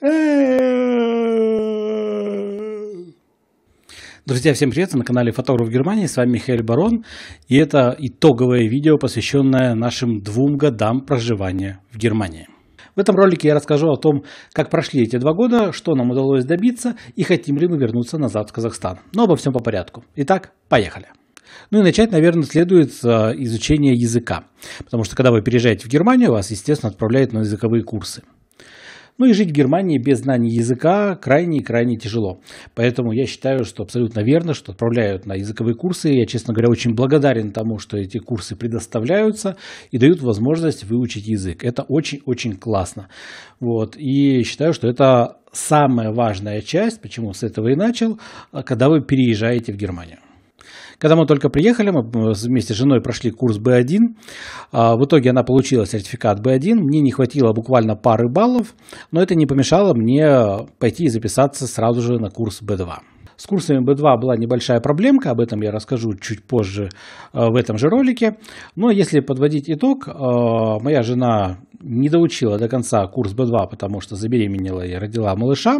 Друзья, всем привет! На канале Фотограф Германии, с вами Михаил Барон. И это итоговое видео, посвященное нашим двум годам проживания в Германии. В этом ролике я расскажу о том, как прошли эти два года, что нам удалось добиться и хотим ли мы вернуться назад в Казахстан. Но обо всем по порядку. Итак, поехали! Ну и начать, наверное, следует э, изучение языка. Потому что когда вы переезжаете в Германию, вас, естественно, отправляют на языковые курсы – ну и жить в Германии без знаний языка крайне-крайне тяжело. Поэтому я считаю, что абсолютно верно, что отправляют на языковые курсы. Я, честно говоря, очень благодарен тому, что эти курсы предоставляются и дают возможность выучить язык. Это очень-очень классно. Вот. И считаю, что это самая важная часть, почему с этого и начал, когда вы переезжаете в Германию. Когда мы только приехали, мы вместе с женой прошли курс B1. А, в итоге она получила сертификат B1. Мне не хватило буквально пары баллов, но это не помешало мне пойти и записаться сразу же на курс B2. С курсами B2 была небольшая проблемка, об этом я расскажу чуть позже а, в этом же ролике. Но если подводить итог, а, моя жена не доучила до конца курс б 2 потому что забеременела и родила малыша.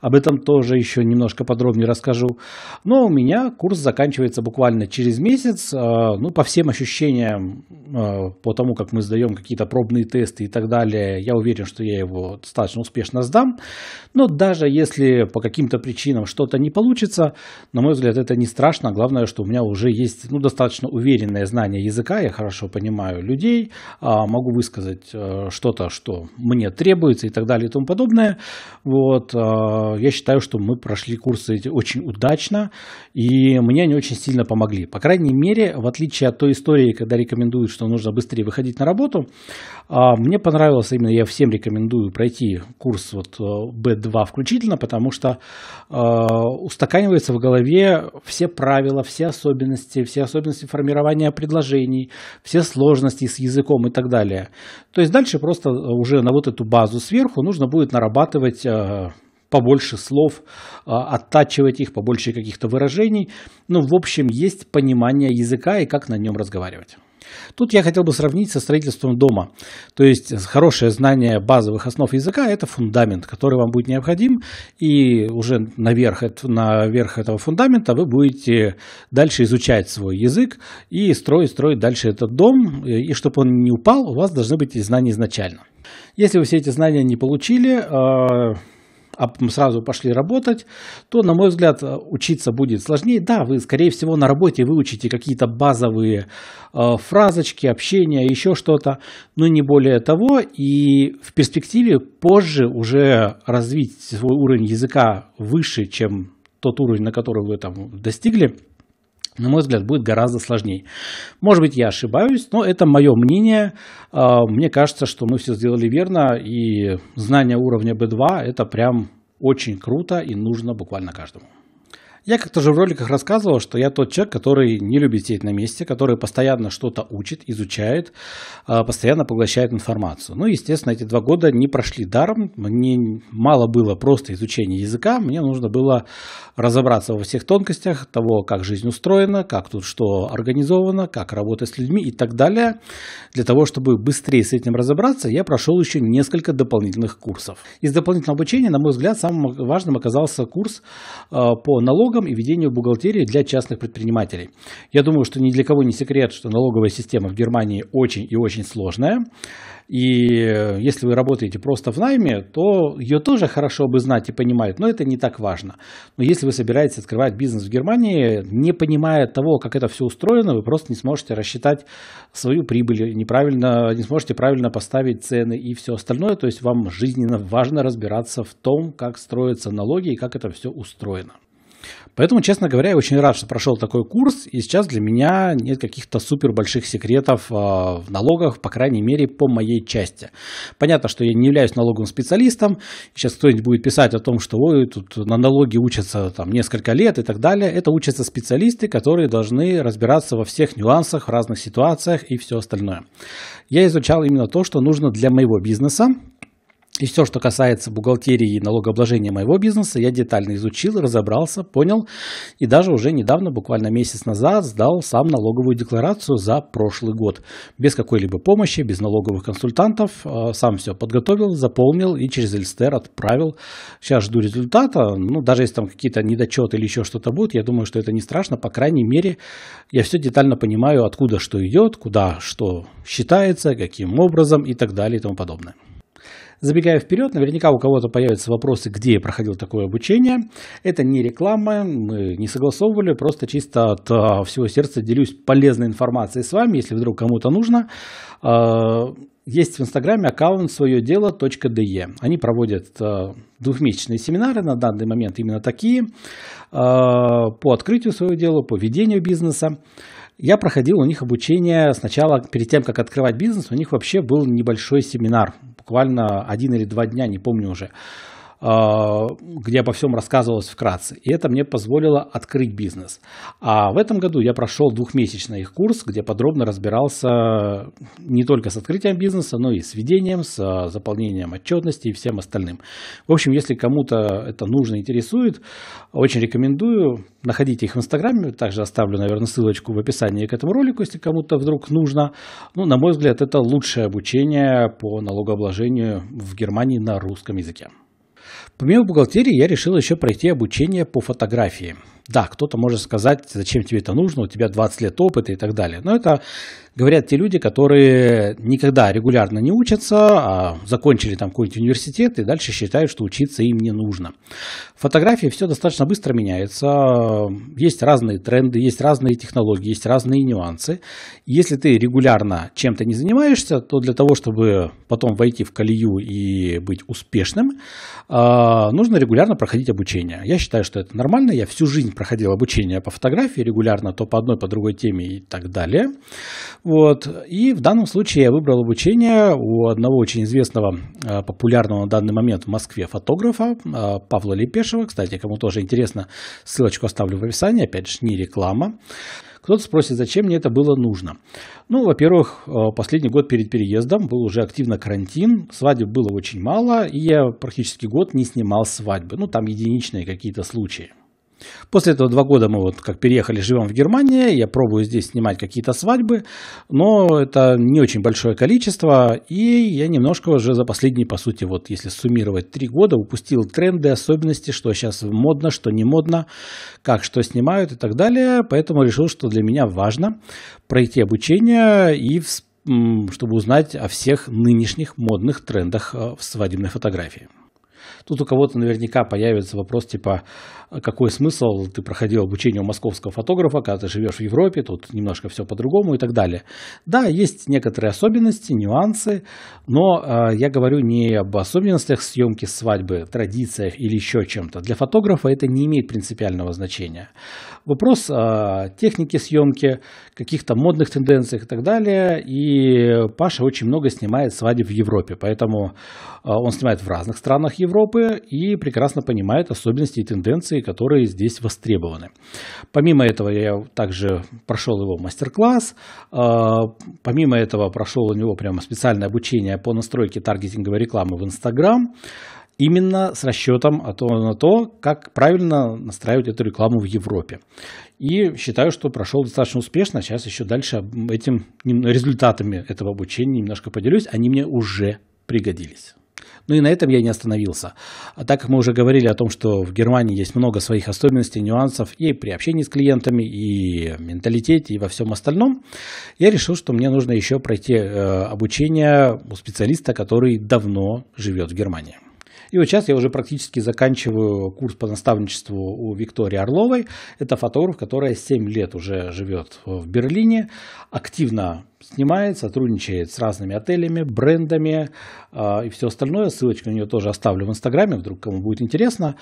Об этом тоже еще немножко подробнее расскажу. Но у меня курс заканчивается буквально через месяц. Э, ну, по всем ощущениям, э, по тому, как мы сдаем какие-то пробные тесты и так далее, я уверен, что я его достаточно успешно сдам. Но даже если по каким-то причинам что-то не получится, на мой взгляд, это не страшно. Главное, что у меня уже есть ну, достаточно уверенное знание языка, я хорошо понимаю людей, а могу высказать э, Э, что-то, что мне требуется и так далее и тому подобное. Вот, э, я считаю, что мы прошли курсы эти очень удачно, и мне они очень сильно помогли. По крайней мере, в отличие от той истории, когда рекомендуют, что нужно быстрее выходить на работу, э, мне понравилось именно, я всем рекомендую пройти курс вот B2 включительно, потому что устаканивается в голове все правила, все особенности, все особенности формирования предложений, все сложности с языком и так далее. То есть дальше дальше просто э, уже на вот эту базу сверху нужно будет нарабатывать э, побольше слов, э, оттачивать их, побольше каких-то выражений. Ну, в общем, есть понимание языка и как на нем разговаривать. Тут я хотел бы сравнить со строительством дома. То есть э, хорошее знание базовых основ языка – это фундамент, который вам будет необходим, и уже наверх, наверх этого фундамента вы будете дальше изучать свой язык и строить, строить дальше этот дом, и чтобы он не упал, у вас должны быть знания изначально. Если вы все эти знания не получили, а, а сразу пошли работать, то, на мой взгляд, э, учиться будет сложнее. Да, вы, скорее всего, на работе выучите какие-то базовые э, фразочки, общения, еще что-то, но не более того. И в перспективе позже уже развить свой уровень языка выше, чем тот уровень, на который вы там достигли – на мой взгляд, будет гораздо сложнее. Может быть, я ошибаюсь, но это мое мнение. А, мне кажется, что мы все сделали верно, и знание уровня B2 – это прям очень круто и нужно буквально каждому. Я как-то же в роликах рассказывал, что я тот человек, который не любит сидеть на месте, который постоянно что-то учит, изучает, а, постоянно поглощает информацию. Ну, естественно, эти два года не прошли даром. Мне мало было просто изучения языка, мне нужно было разобраться во всех тонкостях того, как жизнь устроена, как тут что организовано, как работать с людьми и так далее. Для того, чтобы быстрее с этим разобраться, я прошел еще несколько дополнительных курсов. Из дополнительного обучения, на мой взгляд, самым важным оказался курс а, по налогам налогам и ведению бухгалтерии для частных предпринимателей. Я думаю, что ни для кого не секрет, что налоговая система в Германии очень и очень сложная. И э, если вы работаете просто в найме, то ее тоже хорошо бы знать и понимать, но это не так важно. Но если вы собираетесь открывать бизнес в Германии, не понимая того, как это все устроено, вы просто не сможете рассчитать свою прибыль, неправильно, не сможете правильно поставить цены и все остальное. То есть вам жизненно важно разбираться в том, как строятся налоги и как это все устроено. Поэтому, честно говоря, я очень рад, что прошел такой курс, и сейчас для меня нет каких-то супер больших секретов а, в налогах, по крайней мере, по моей части. Понятно, что я не являюсь налоговым специалистом, сейчас кто-нибудь будет писать о том, что ой, тут на налоги учатся там несколько лет и так далее. Это учатся специалисты, которые должны разбираться во всех нюансах, в разных ситуациях и все остальное. Я изучал именно то, что нужно для моего бизнеса, и все, что касается бухгалтерии и налогообложения моего бизнеса, я детально изучил, разобрался, понял и даже уже недавно, буквально месяц назад, сдал сам налоговую декларацию за прошлый год. Без какой-либо помощи, без налоговых консультантов, э, сам все подготовил, заполнил и через Эльстер отправил. Сейчас жду результата, ну даже если там какие-то недочеты или еще что-то будет, я думаю, что это не страшно, по крайней мере, я все детально понимаю, откуда что идет, куда что считается, каким образом и так далее и тому подобное. Забегая вперед, наверняка у кого-то появятся вопросы, где я проходил такое обучение. Это не реклама, мы не согласовывали, просто чисто от а, всего сердца делюсь полезной информацией с вами, если вдруг кому-то нужно а, есть в Инстаграме аккаунт свое дело.де. Они проводят а, двухмесячные семинары, на данный момент именно такие, по открытию своего дела, по ведению бизнеса. Я проходил у них обучение сначала, перед тем, как открывать бизнес, у них вообще был небольшой семинар буквально один или два дня, не помню уже. А, где обо всем рассказывалось вкратце. И это мне позволило открыть бизнес. А в этом году я прошел двухмесячный их курс, где подробно разбирался не только с открытием бизнеса, но и с ведением, с а, заполнением отчетности и всем остальным. В общем, если кому-то это нужно, интересует, очень рекомендую. Находите их в Инстаграме, также оставлю, наверное, ссылочку в описании к этому ролику, если кому-то вдруг нужно. Ну, на мой взгляд, это лучшее обучение по налогообложению в Германии на русском языке. Помимо бухгалтерии я решил еще пройти обучение по фотографии. Да, кто-то может сказать, зачем тебе это нужно, у тебя 20 лет опыта и так далее. Но это говорят те люди, которые никогда регулярно не учатся, а закончили там какой-нибудь университет и дальше считают, что учиться им не нужно. В фотографии все достаточно быстро меняется, есть разные тренды, есть разные технологии, есть разные нюансы. Если ты регулярно чем-то не занимаешься, то для того, чтобы потом войти в колею и быть успешным, а, нужно регулярно проходить обучение. Я считаю, что это нормально, я всю жизнь проходил обучение по фотографии регулярно, то по одной, по другой теме и так далее. Вот. И в данном случае я выбрал обучение у одного очень известного, а, популярного на данный момент в Москве фотографа а, Павла Лепешева. Кстати, кому тоже интересно, ссылочку оставлю в описании. Опять же, не реклама. Кто-то спросит, зачем мне это было нужно. Ну, во-первых, а, последний год перед переездом был уже активно карантин, свадеб было очень мало, и я практически год не снимал свадьбы. Ну, там единичные какие-то случаи. После этого два года мы вот как переехали, живем в Германии, я пробую здесь снимать какие-то свадьбы, но это не очень большое количество, и я немножко уже за последние, по сути, вот если суммировать три года, упустил тренды, особенности, что сейчас модно, что не модно, как что снимают и так далее, поэтому решил, что для меня важно пройти обучение и чтобы узнать о всех нынешних модных трендах э, в свадебной фотографии. Тут у кого-то наверняка появится вопрос типа, а какой смысл, ты проходил обучение у московского фотографа, когда ты живешь в Европе, тут немножко все по-другому и так далее. Да, есть некоторые особенности, нюансы, но э, я говорю не об особенностях съемки свадьбы, традициях или еще чем-то. Для фотографа это не имеет принципиального значения. Вопрос э, техники съемки, каких-то модных тенденциях и так далее. И Паша очень много снимает свадеб в Европе, поэтому э, он снимает в разных странах Европы, группы и прекрасно понимает особенности и тенденции, которые здесь востребованы. Помимо этого я также прошел его мастер-класс, а, помимо этого прошел у него прямо специальное обучение по настройке таргетинговой рекламы в Instagram, именно с расчетом а то, на то, как правильно настраивать эту рекламу в Европе. И считаю, что прошел достаточно успешно. Сейчас еще дальше этим результатами этого обучения немножко поделюсь. Они мне уже пригодились. Ну и на этом я не остановился. А так как мы уже говорили о том, что в Германии есть много своих особенностей, нюансов и при общении с клиентами, и менталитете, и во всем остальном, я решил, что мне нужно еще пройти э, обучение у специалиста, который давно живет в Германии. И вот сейчас я уже практически заканчиваю курс по наставничеству у Виктории Орловой. Это фотограф, которая 7 лет уже живет в Берлине, активно снимает, сотрудничает с разными отелями, брендами э, и все остальное. Ссылочку на нее тоже оставлю в Инстаграме, вдруг кому будет интересно.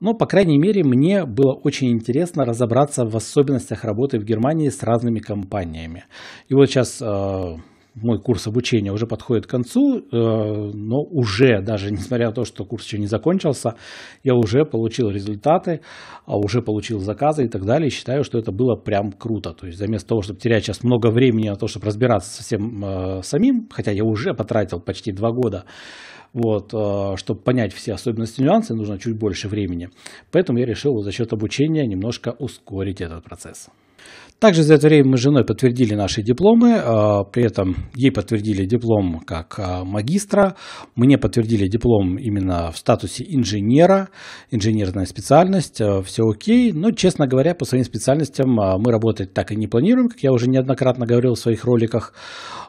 Но, по крайней мере, мне было очень интересно разобраться в особенностях работы в Германии с разными компаниями. И вот сейчас э, мой курс обучения уже подходит к концу, э, но уже, даже несмотря на то, что курс еще не закончился, я уже получил результаты, а уже получил заказы и так далее. И считаю, что это было прям круто. То есть, вместо того, чтобы терять сейчас много времени на то, чтобы разбираться со всем э, самим, хотя я уже потратил почти два года, вот, э, чтобы понять все особенности нюансы, нужно чуть больше времени. Поэтому я решил за счет обучения немножко ускорить этот процесс. Также за это время мы с женой подтвердили наши дипломы, а, при этом ей подтвердили диплом как а, магистра, мне подтвердили диплом именно в статусе инженера, инженерная специальность, а, все окей, но, честно говоря, по своим специальностям мы работать так и не планируем, как я уже неоднократно говорил в своих роликах,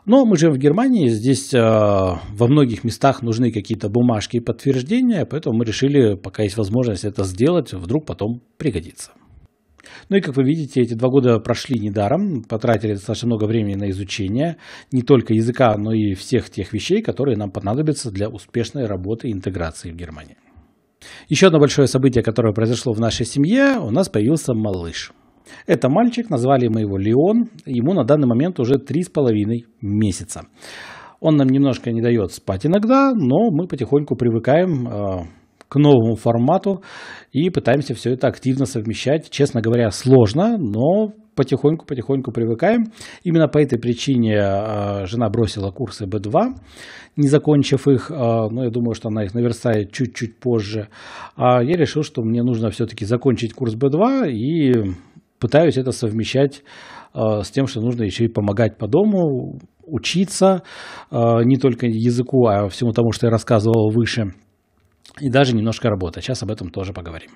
но мы живем в Германии, здесь во многих местах нужны какие-то бумажки и подтверждения, поэтому мы решили, пока есть возможность это сделать, вдруг потом пригодится. Ну и, как вы видите, эти два года прошли недаром, потратили достаточно много времени на изучение не только языка, но и всех тех вещей, которые нам понадобятся для успешной работы и интеграции в Германии. Еще одно большое событие, которое произошло в нашей семье, у нас появился малыш. Это мальчик, назвали мы его Леон, ему на данный момент уже 3,5 месяца. Он нам немножко не дает спать иногда, но мы потихоньку привыкаем а, к новому формату и пытаемся все это активно совмещать. Честно говоря, сложно, но потихоньку-потихоньку привыкаем. Именно по этой причине а, жена бросила курсы B2, не закончив их, а, но я думаю, что она их наверстает чуть-чуть позже. А я решил, что мне нужно все-таки закончить курс B2 и пытаюсь это совмещать а, с тем, что нужно еще и помогать по дому, учиться не только языку, а всему тому, что я рассказывал выше – и даже немножко работа. Сейчас об этом тоже поговорим.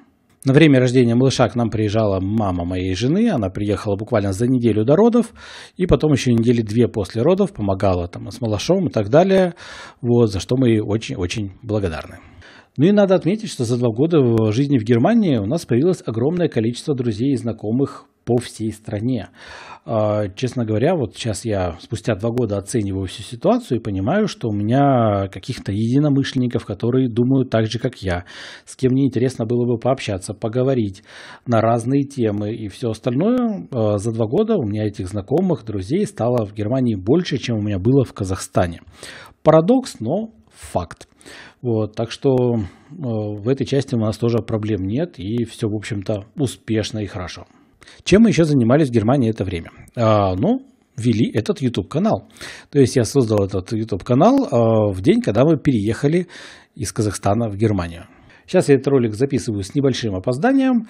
На время рождения малыша к нам приезжала мама моей жены. Она приехала буквально за неделю до родов. И потом еще недели две после родов помогала там с малышом и так далее. Вот, за что мы ей очень-очень благодарны. Ну и надо отметить, что за два года жизни в Германии у нас появилось огромное количество друзей и знакомых по всей стране. А, честно говоря, вот сейчас я спустя два года оцениваю всю ситуацию и понимаю, что у меня каких-то единомышленников, которые думают так же, как я, с кем мне интересно было бы пообщаться, поговорить на разные темы и все остальное. А, за два года у меня этих знакомых, друзей стало в Германии больше, чем у меня было в Казахстане. Парадокс, но факт. Вот, так что э, в этой части у нас тоже проблем нет, и все, в общем-то, успешно и хорошо. Чем мы еще занимались в Германии это время? А, ну, вели этот YouTube канал. То есть я создал этот YouTube канал а, в день, когда мы переехали из Казахстана в Германию. Сейчас я этот ролик записываю с небольшим опозданием,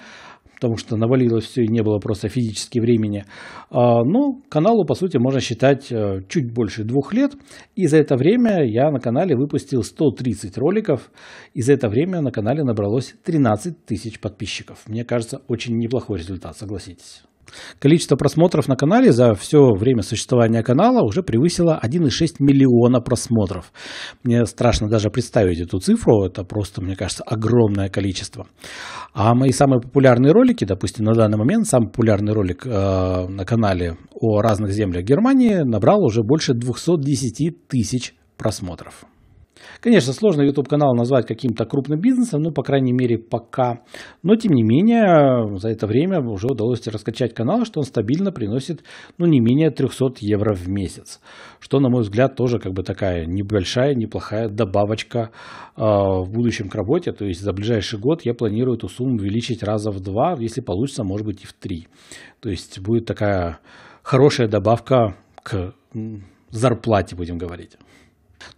потому что навалилось все и не было просто физически времени. А, Но ну, каналу, по сути, можно считать э, чуть больше двух лет. И за это время я на канале выпустил 130 роликов. И за это время на канале набралось 13 тысяч подписчиков. Мне кажется, очень неплохой результат, согласитесь. Количество просмотров на канале за все время существования канала уже превысило 1,6 миллиона просмотров. Мне страшно даже представить эту цифру, это просто, мне кажется, огромное количество. А мои самые популярные ролики, допустим, на данный момент самый популярный ролик э, на канале о разных землях Германии набрал уже больше 210 тысяч просмотров. Конечно, сложно YouTube-канал назвать каким-то крупным бизнесом, ну, по крайней мере, пока. Но, тем не менее, за это время уже удалось раскачать канал, что он стабильно приносит, ну, не менее 300 евро в месяц. Что, на мой взгляд, тоже как бы такая небольшая, неплохая добавочка э, в будущем к работе. То есть за ближайший год я планирую эту сумму увеличить раза в два, если получится, может быть, и в три. То есть будет такая хорошая добавка к зарплате, будем говорить.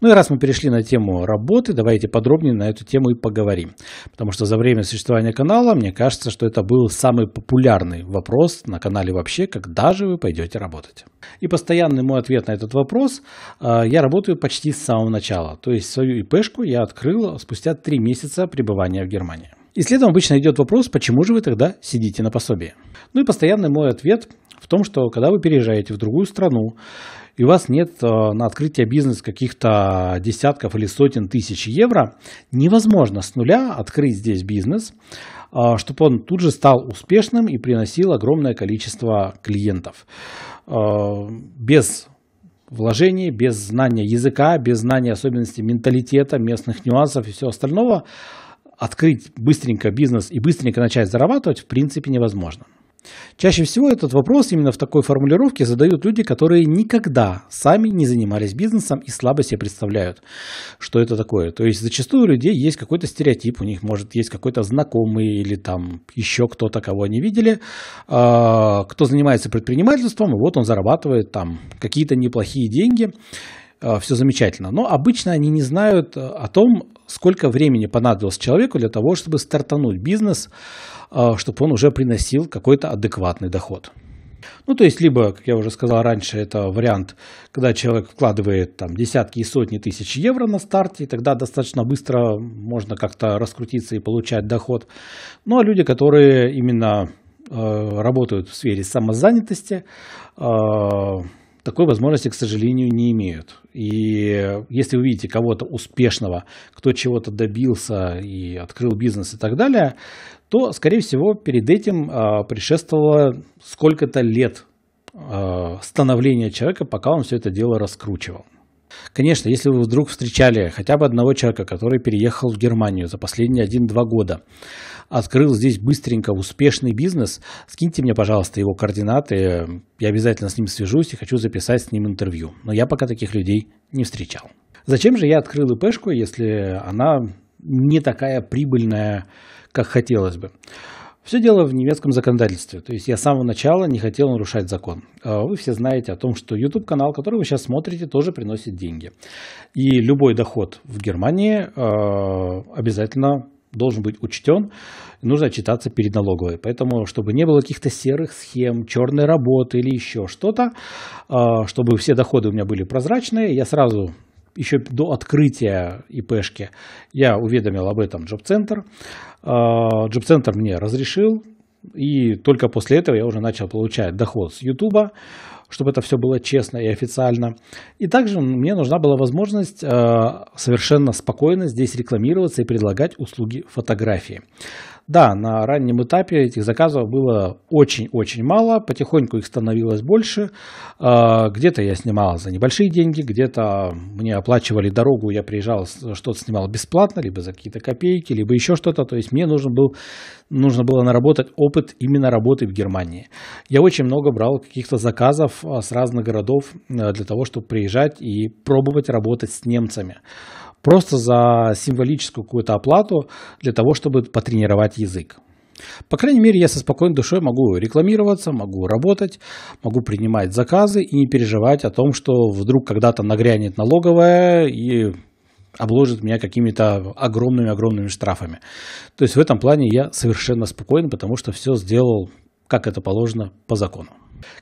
Ну и раз мы перешли на тему работы, давайте подробнее на эту тему и поговорим. Потому что за время существования канала, мне кажется, что это был самый популярный вопрос на канале вообще, когда же вы пойдете работать. И постоянный мой ответ на этот вопрос, а, я работаю почти с самого начала. То есть свою ИПшку я открыл спустя три месяца пребывания в Германии. И следом обычно идет вопрос, почему же вы тогда сидите на пособии. Ну и постоянный мой ответ в том, что когда вы переезжаете в другую страну и у вас нет э, на открытие бизнеса каких-то десятков или сотен тысяч евро, невозможно с нуля открыть здесь бизнес, э, чтобы он тут же стал успешным и приносил огромное количество клиентов. Э, без вложений, без знания языка, без знания особенностей менталитета, местных нюансов и всего остального, открыть быстренько бизнес и быстренько начать зарабатывать в принципе невозможно. Чаще всего этот вопрос именно в такой формулировке задают люди, которые никогда сами не занимались бизнесом и слабо себе представляют, что это такое. То есть зачастую у людей есть какой-то стереотип, у них может есть какой-то знакомый или там еще кто-то, кого они видели, а, кто занимается предпринимательством, и вот он зарабатывает там какие-то неплохие деньги а, все замечательно. Но обычно они не знают о том, сколько времени понадобилось человеку для того, чтобы стартануть бизнес, а, чтобы он уже приносил какой-то адекватный доход. Ну, то есть, либо, как я уже сказал раньше, это вариант, когда человек вкладывает там десятки и сотни тысяч евро на старте, и тогда достаточно быстро можно как-то раскрутиться и получать доход. Ну, а люди, которые именно э, работают в сфере самозанятости, э, такой возможности, к сожалению, не имеют. И если вы видите кого-то успешного, кто чего-то добился и открыл бизнес и так далее, то, скорее всего, перед этим э, предшествовало сколько-то лет э, становления человека, пока он все это дело раскручивал. Конечно, если вы вдруг встречали хотя бы одного человека, который переехал в Германию за последние 1-2 года, открыл здесь быстренько успешный бизнес, скиньте мне, пожалуйста, его координаты, я обязательно с ним свяжусь и хочу записать с ним интервью. Но я пока таких людей не встречал. Зачем же я открыл ИПшку, если она не такая прибыльная, как хотелось бы? Все дело в немецком законодательстве. То есть я с самого начала не хотел нарушать закон. А вы все знаете о том, что YouTube-канал, который вы сейчас смотрите, тоже приносит деньги. И любой доход в Германии а, обязательно должен быть учтен, нужно отчитаться перед налоговой. Поэтому, чтобы не было каких-то серых схем, черной работы или еще что-то, а, чтобы все доходы у меня были прозрачные, я сразу еще до открытия ИПшки я уведомил об этом джоб-центр. А, джоб-центр мне разрешил, и только после этого я уже начал получать доход с Ютуба, чтобы это все было честно и официально. И также мне нужна была возможность а, совершенно спокойно здесь рекламироваться и предлагать услуги фотографии. Да, на раннем этапе этих заказов было очень-очень мало, потихоньку их становилось больше. А, где-то я снимал за небольшие деньги, где-то мне оплачивали дорогу, я приезжал, что-то снимал бесплатно, либо за какие-то копейки, либо еще что-то. То есть мне нужен был, нужно было наработать опыт именно работы в Германии. Я очень много брал каких-то заказов а, с разных городов э, для того, чтобы приезжать и пробовать работать с немцами просто за символическую какую-то оплату для того, чтобы потренировать язык. По крайней мере, я со спокойной душой могу рекламироваться, могу работать, могу принимать заказы и не переживать о том, что вдруг когда-то нагрянет налоговая и обложит меня какими-то огромными-огромными штрафами. То есть в этом плане я совершенно спокоен, потому что все сделал, как это положено, по закону.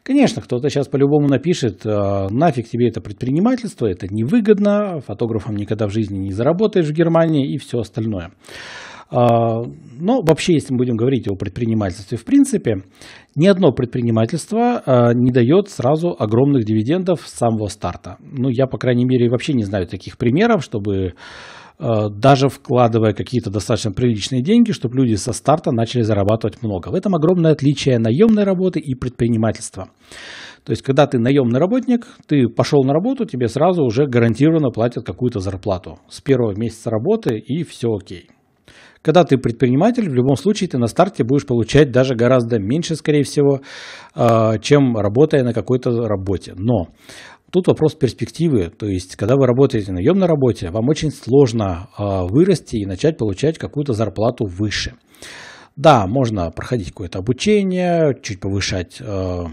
Конечно, кто-то сейчас по-любому напишет, «А, нафиг тебе это предпринимательство, это невыгодно, фотографом никогда в жизни не заработаешь в Германии и все остальное. А, но вообще, если мы будем говорить о предпринимательстве в принципе, ни одно предпринимательство а, не дает сразу огромных дивидендов с самого старта. Ну, я, по крайней мере, вообще не знаю таких примеров, чтобы Э, даже вкладывая какие-то достаточно приличные деньги, чтобы люди со старта начали зарабатывать много. В этом огромное отличие наемной работы и предпринимательства. То есть, когда ты наемный работник, ты пошел на работу, тебе сразу уже гарантированно платят какую-то зарплату с первого месяца работы и все окей. Когда ты предприниматель, в любом случае ты на старте будешь получать даже гораздо меньше, скорее всего, э, чем работая на какой-то работе. Но Тут вопрос перспективы, то есть, когда вы работаете на наемной работе, вам очень сложно а, вырасти и начать получать какую-то зарплату выше. Да, можно проходить какое-то обучение, чуть повышать а,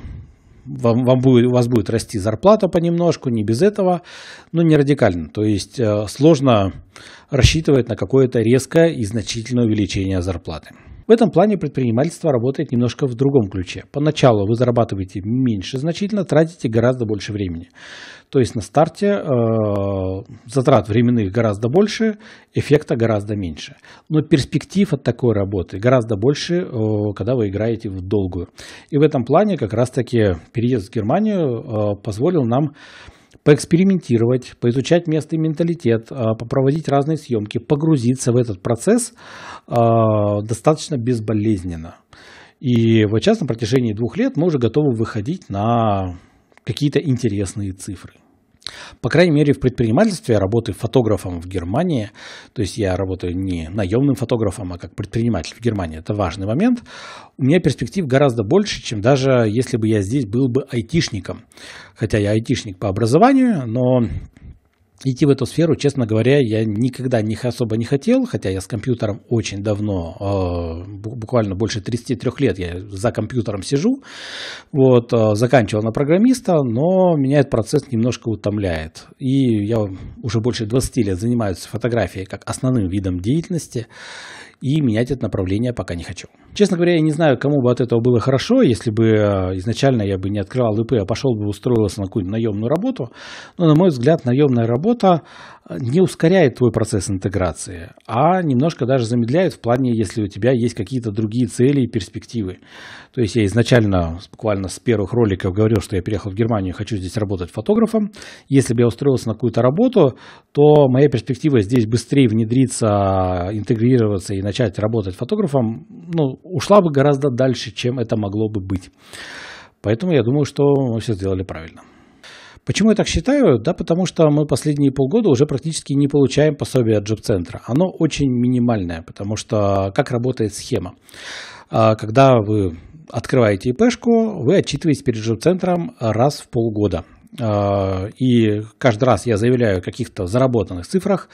вам, вам будет, у вас будет расти зарплата понемножку, не без этого, но не радикально. То есть а, сложно рассчитывать на какое-то резкое и значительное увеличение зарплаты. В этом плане предпринимательство работает немножко в другом ключе. Поначалу вы зарабатываете меньше значительно, тратите гораздо больше времени. То есть на старте э, затрат временных гораздо больше, эффекта гораздо меньше. Но перспектив от такой работы гораздо больше, э, когда вы играете в долгую. И в этом плане как раз-таки переезд в Германию э, позволил нам поэкспериментировать, поизучать местный менталитет, а, попроводить разные съемки, погрузиться в этот процесс а, достаточно безболезненно. И вот сейчас на протяжении двух лет мы уже готовы выходить на какие-то интересные цифры. По крайней мере, в предпринимательстве я работаю фотографом в Германии. То есть я работаю не наемным фотографом, а как предприниматель в Германии. Это важный момент. У меня перспектив гораздо больше, чем даже если бы я здесь был бы айтишником. Хотя я айтишник по образованию, но идти в эту сферу, честно говоря, я никогда не особо не хотел, хотя я с компьютером очень давно, а, буквально больше 33 лет я за компьютером сижу, вот, а, заканчивал на программиста, но меня этот процесс немножко утомляет. И я уже больше 20 лет занимаюсь фотографией как основным видом деятельности, и менять это направление пока не хочу. Честно говоря, я не знаю, кому бы от этого было хорошо, если бы э, изначально я бы не открывал ИП, а пошел бы устроился на какую-нибудь наемную работу. Но, на мой взгляд, наемная работа, не ускоряет твой процесс интеграции, а немножко даже замедляет в плане, если у тебя есть какие-то другие цели и перспективы. То есть я изначально, буквально с первых роликов говорил, что я переехал в Германию, хочу здесь работать фотографом. Если бы я устроился на какую-то работу, то моя перспектива здесь быстрее внедриться, интегрироваться и начать работать фотографом, ну, ушла бы гораздо дальше, чем это могло бы быть. Поэтому я думаю, что мы все сделали правильно. Почему я так считаю? Да, потому что мы последние полгода уже практически не получаем пособие от джоб-центра. Оно очень минимальное, потому что как работает схема? А, когда вы открываете ИП-шку, вы отчитываетесь перед джоб-центром раз в полгода. А, и каждый раз я заявляю о каких-то заработанных цифрах,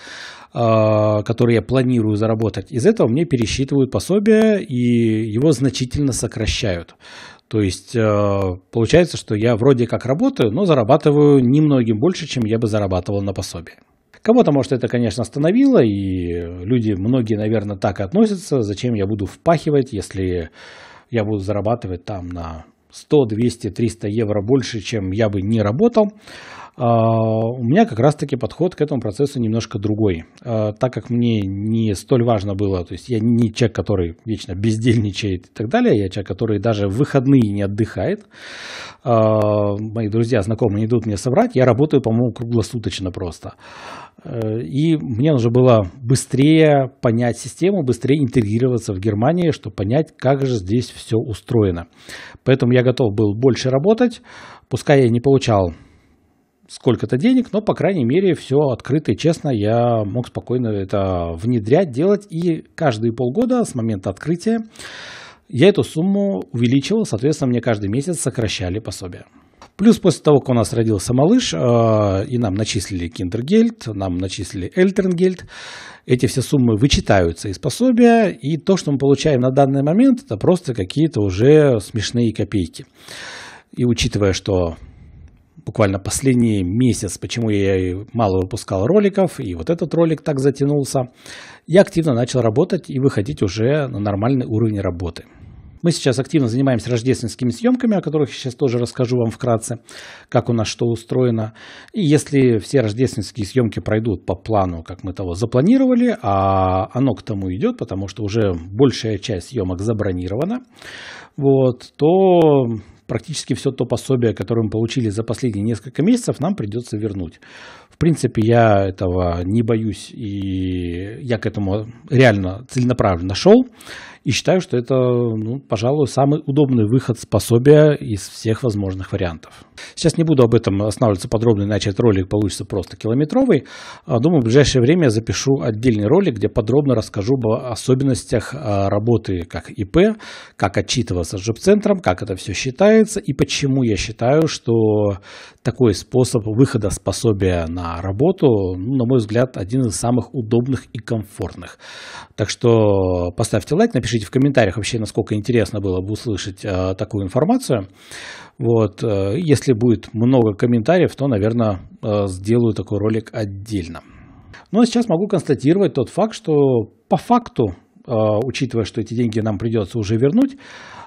а, которые я планирую заработать. Из этого мне пересчитывают пособие и его значительно сокращают. То есть э, получается, что я вроде как работаю, но зарабатываю немногим больше, чем я бы зарабатывал на пособие. Кого-то, может, это, конечно, остановило, и люди, многие, наверное, так и относятся. Зачем я буду впахивать, если я буду зарабатывать там на 100, 200, 300 евро больше, чем я бы не работал. А, у меня как раз-таки подход к этому процессу немножко другой. А, так как мне не столь важно было, то есть я не человек, который вечно бездельничает и так далее, я человек, который даже в выходные не отдыхает. А, мои друзья, знакомые идут мне собрать, я работаю, по-моему, круглосуточно просто. Э, и мне нужно было быстрее понять систему, быстрее интегрироваться в Германии, чтобы понять, как же здесь все устроено. Поэтому я готов был больше работать, пускай я не получал сколько-то денег, но, по крайней мере, все открыто и честно, я мог спокойно это внедрять, делать, и каждые полгода с момента открытия я эту сумму увеличивал, соответственно, мне каждый месяц сокращали пособие. Плюс после того, как у нас родился малыш, э, и нам начислили киндергельд, нам начислили эльтернгельд, эти все суммы вычитаются из пособия, и то, что мы получаем на данный момент, это просто какие-то уже смешные копейки. И учитывая, что буквально последний месяц, почему я мало выпускал роликов, и вот этот ролик так затянулся, я активно начал работать и выходить уже на нормальный уровень работы. Мы сейчас активно занимаемся рождественскими съемками, о которых я сейчас тоже расскажу вам вкратце, как у нас что устроено. И если все рождественские съемки пройдут по плану, как мы того запланировали, а оно к тому идет, потому что уже большая часть съемок забронирована, вот, то практически все то пособие, которое мы получили за последние несколько месяцев, нам придется вернуть. В принципе, я этого не боюсь, и я к этому реально целенаправленно шел. И считаю, что это, ну, пожалуй, самый удобный выход с пособия из всех возможных вариантов. Сейчас не буду об этом останавливаться подробно, иначе этот ролик получится просто километровый. А, думаю, в ближайшее время я запишу отдельный ролик, где подробно расскажу об особенностях а, работы как ИП, как отчитываться с жип-центром, как это все считается и почему я считаю, что такой способ выхода с пособия на работу, ну, на мой взгляд, один из самых удобных и комфортных. Так что поставьте лайк, напишите Напишите в комментариях вообще, насколько интересно было бы услышать э, такую информацию. Вот, э, если будет много комментариев, то, наверное, э, сделаю такой ролик отдельно. Но ну, а сейчас могу констатировать тот факт, что по факту, э, учитывая, что эти деньги нам придется уже вернуть,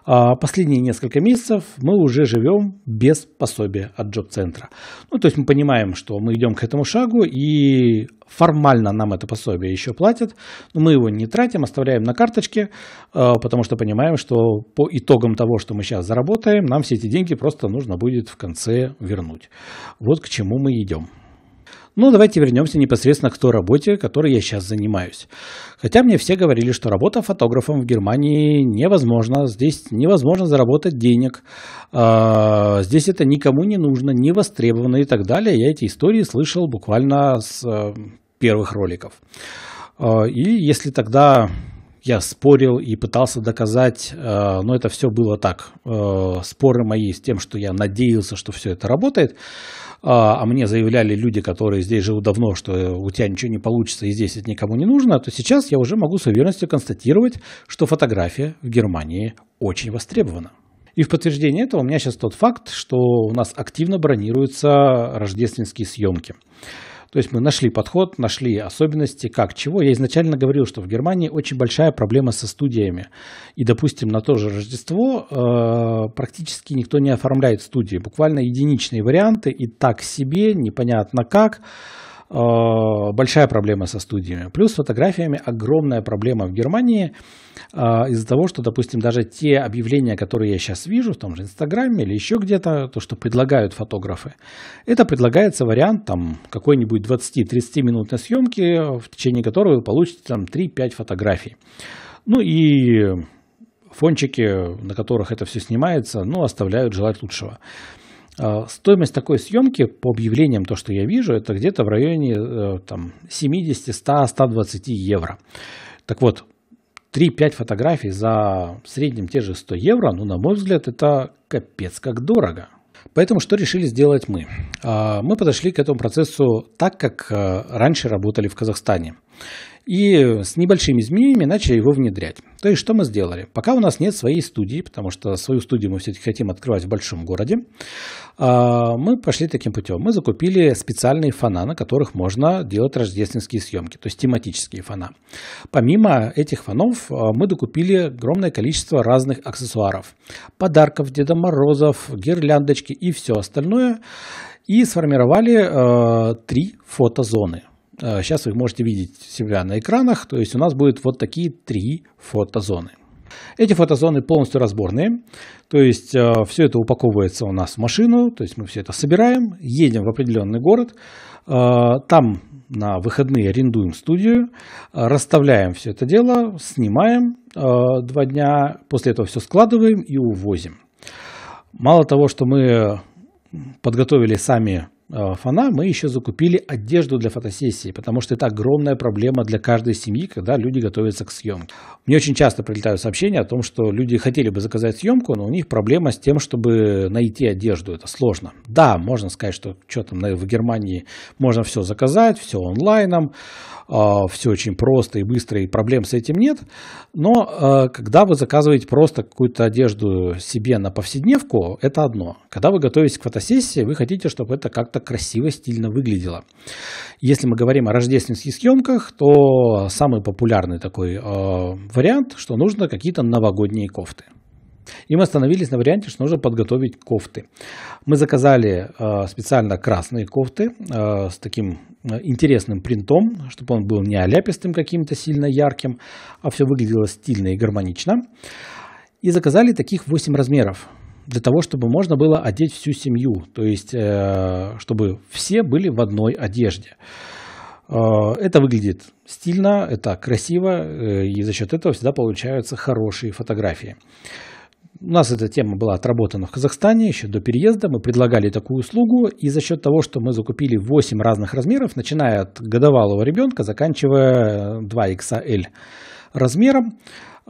а последние несколько месяцев мы уже живем без пособия от джоб-центра. Ну, то есть мы понимаем, что мы идем к этому шагу, и формально нам это пособие еще платят, но мы его не тратим, оставляем на карточке, э, потому что понимаем, что по итогам того, что мы сейчас заработаем, нам все эти деньги просто нужно будет в конце вернуть. Вот к чему мы идем. Ну давайте вернемся непосредственно к той работе, которой я сейчас занимаюсь. Хотя мне все говорили, что работа фотографом в Германии невозможна, здесь невозможно заработать денег, а, здесь это никому не нужно, не востребовано и так далее. Я эти истории слышал буквально с э, первых роликов. А, и если тогда я спорил и пытался доказать, э, но это все было так, э, споры мои с тем, что я надеялся, что все это работает, а, а мне заявляли люди, которые здесь живут давно, что у тебя ничего не получится и здесь это никому не нужно, то сейчас я уже могу с уверенностью констатировать, что фотография в Германии очень востребована. И в подтверждение этого у меня сейчас тот факт, что у нас активно бронируются рождественские съемки. То есть мы нашли подход, нашли особенности, как, чего. Я изначально говорил, что в Германии очень большая проблема со студиями. И, допустим, на то же Рождество э, практически никто не оформляет студии. Буквально единичные варианты и так себе, непонятно как. Э, большая проблема со студиями. Плюс с фотографиями огромная проблема в Германии э, из-за того, что, допустим, даже те объявления, которые я сейчас вижу в том же Инстаграме или еще где-то, то, что предлагают фотографы, это предлагается вариант там какой-нибудь 20-30 минутной съемки, в течение которой вы получите там 3-5 фотографий. Ну и фончики, на которых это все снимается, ну, оставляют желать лучшего. А, стоимость такой съемки по объявлениям, то, что я вижу, это где-то в районе э, там, 70, 100, 120 евро. Так вот, 3-5 фотографий за в среднем те же 100 евро, ну, на мой взгляд, это капец как дорого. Поэтому что решили сделать мы? А, мы подошли к этому процессу так, как э, раньше работали в Казахстане и с небольшими изменениями начали его внедрять. То есть, что мы сделали? Пока у нас нет своей студии, потому что свою студию мы все-таки хотим открывать в большом городе, а, мы пошли таким путем. Мы закупили специальные фона, на которых можно делать рождественские съемки, то есть тематические фона. Помимо этих фонов а, мы докупили огромное количество разных аксессуаров. Подарков Деда Морозов, гирляндочки и все остальное. И сформировали э, три фотозоны – Сейчас э, вы их можете видеть себя на экранах. То есть у нас будет вот такие три фотозоны. Эти фотозоны полностью разборные, то есть э, все это упаковывается у нас в машину, то есть мы все это собираем, едем в определенный город, э, там на выходные арендуем студию, расставляем все это дело, снимаем два дня, после этого все складываем и увозим. Мало того, что мы подготовили сами Э, фона мы еще закупили одежду для фотосессии, потому что это огромная проблема для каждой семьи, когда люди готовятся к съемке. Мне очень часто прилетают сообщения о том, что люди хотели бы заказать съемку, но у них проблема с тем, чтобы найти одежду. Это сложно. Да, можно сказать, что что там в Германии можно все заказать, все онлайном. А, все очень просто и быстро, и проблем с этим нет. Но а, когда вы заказываете просто какую-то одежду себе на повседневку, это одно. Когда вы готовитесь к фотосессии, вы хотите, чтобы это как-то красиво, стильно выглядело. Если мы говорим о рождественских съемках, то самый популярный такой а, вариант, что нужно какие-то новогодние кофты. И мы остановились на варианте, что нужно подготовить кофты. Мы заказали э, специально красные кофты э, с таким э, интересным принтом, чтобы он был не оляпистым каким-то сильно ярким, а все выглядело стильно и гармонично. И заказали таких 8 размеров для того, чтобы можно было одеть всю семью, то есть э, чтобы все были в одной одежде. Э, это выглядит стильно, это красиво, э, и за счет этого всегда получаются хорошие фотографии. У нас эта тема была отработана в Казахстане еще до переезда. Мы предлагали такую услугу, и за счет того, что мы закупили 8 разных размеров, начиная от годовалого ребенка, заканчивая 2XL размером,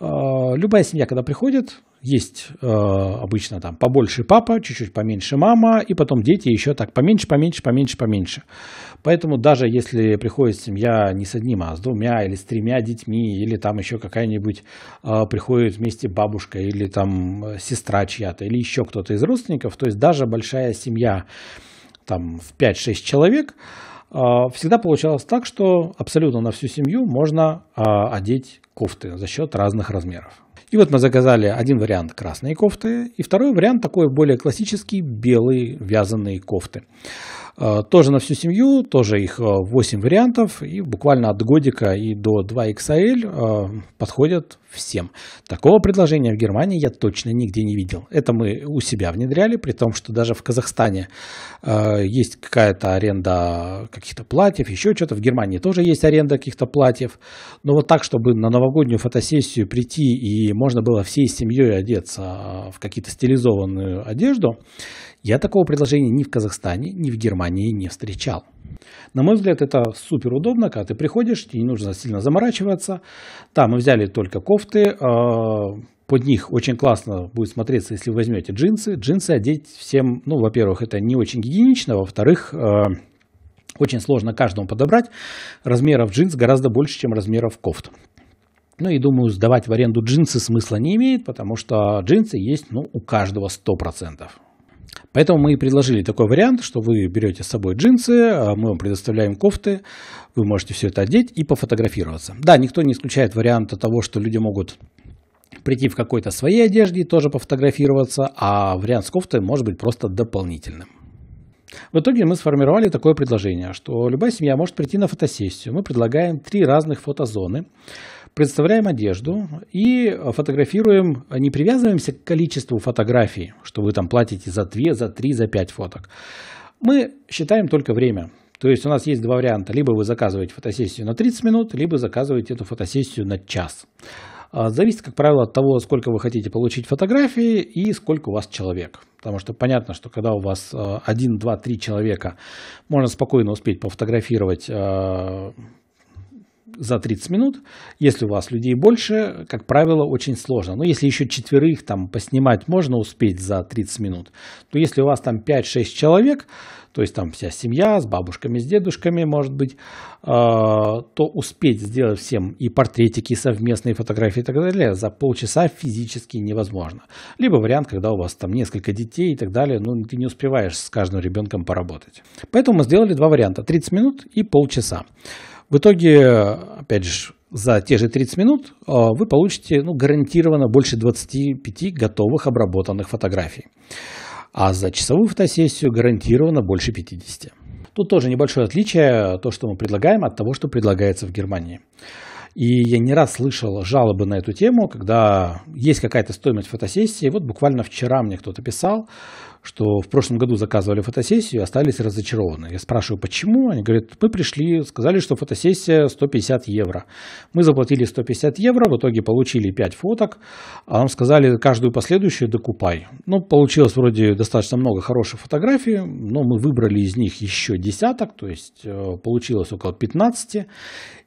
э, любая семья, когда приходит, есть э, обычно там побольше папа, чуть-чуть поменьше мама, и потом дети еще так поменьше, поменьше, поменьше, поменьше. Поэтому даже если приходит семья не с одним, а с двумя или с тремя детьми, или там еще какая-нибудь э, приходит вместе бабушка или там э, сестра чья-то, или еще кто-то из родственников, то есть даже большая семья там в 5-6 человек, э, всегда получалось так, что абсолютно на всю семью можно э, одеть кофты за счет разных размеров. И вот мы заказали один вариант красные кофты, и второй вариант такой более классический, белые вязаные кофты. А, тоже на всю семью, тоже их 8 а, вариантов, и буквально от годика и до 2XL а, подходят всем. Такого предложения в Германии я точно нигде не видел. Это мы у себя внедряли, при том, что даже в Казахстане есть какая-то аренда каких-то платьев, еще что-то. В Германии тоже есть аренда каких-то платьев. Но вот так, чтобы на новогоднюю фотосессию прийти и можно было всей семьей одеться в какие-то стилизованную одежду, я такого предложения ни в Казахстане, ни в Германии не встречал. На мой взгляд, это супер удобно, когда ты приходишь, тебе не нужно сильно заморачиваться. Там мы взяли только кофты, а, под них очень классно будет смотреться, если вы возьмете джинсы. Джинсы одеть всем, ну, во-первых, это не очень гигиенично, во-вторых, а, очень сложно каждому подобрать. Размеров джинс гораздо больше, чем размеров кофт. Ну и думаю, сдавать в аренду джинсы смысла не имеет, потому что джинсы есть ну, у каждого 100%. Поэтому мы и предложили такой вариант, что вы берете с собой джинсы, а мы вам предоставляем кофты, вы можете все это одеть и пофотографироваться. Да, никто не исключает варианта того, что люди могут прийти в какой-то своей одежде и тоже пофотографироваться, а вариант с кофтой может быть просто дополнительным. В итоге мы сформировали такое предложение, что любая семья может прийти на фотосессию. Мы предлагаем три разных фотозоны Представляем одежду и фотографируем, не привязываемся к количеству фотографий, что вы там платите за 2, за 3, за 5 фоток. Мы считаем только время. То есть у нас есть два варианта. Либо вы заказываете фотосессию на 30 минут, либо заказываете эту фотосессию на час. А, зависит, как правило, от того, сколько вы хотите получить фотографии и сколько у вас человек. Потому что понятно, что когда у вас 1, 2, 3 человека, можно спокойно успеть пофотографировать а, за 30 минут. Если у вас людей больше, как правило, очень сложно. Но если еще четверых там поснимать можно успеть за 30 минут, то если у вас там 5-6 человек, то есть там вся семья с бабушками, с дедушками, может быть, а, то успеть сделать всем и портретики, и совместные фотографии и так далее за полчаса физически невозможно. Либо вариант, когда у вас там несколько детей и так далее, ну ты не успеваешь с каждым ребенком поработать. Поэтому мы сделали два варианта, 30 минут и полчаса. В итоге, опять же, за те же 30 минут а, вы получите ну, гарантированно больше 25 готовых обработанных фотографий. А за часовую фотосессию гарантированно больше 50. Тут тоже небольшое отличие то, что мы предлагаем, от того, что предлагается в Германии. И я не раз слышал жалобы на эту тему, когда есть какая-то стоимость фотосессии. Вот буквально вчера мне кто-то писал, что в прошлом году заказывали фотосессию, остались разочарованы. Я спрашиваю, почему? Они говорят, мы пришли, сказали, что фотосессия 150 евро. Мы заплатили 150 евро, в итоге получили 5 фоток, а нам сказали, каждую последующую докупай. Ну, получилось вроде достаточно много хороших фотографий, но мы выбрали из них еще десяток, то есть э, получилось около 15.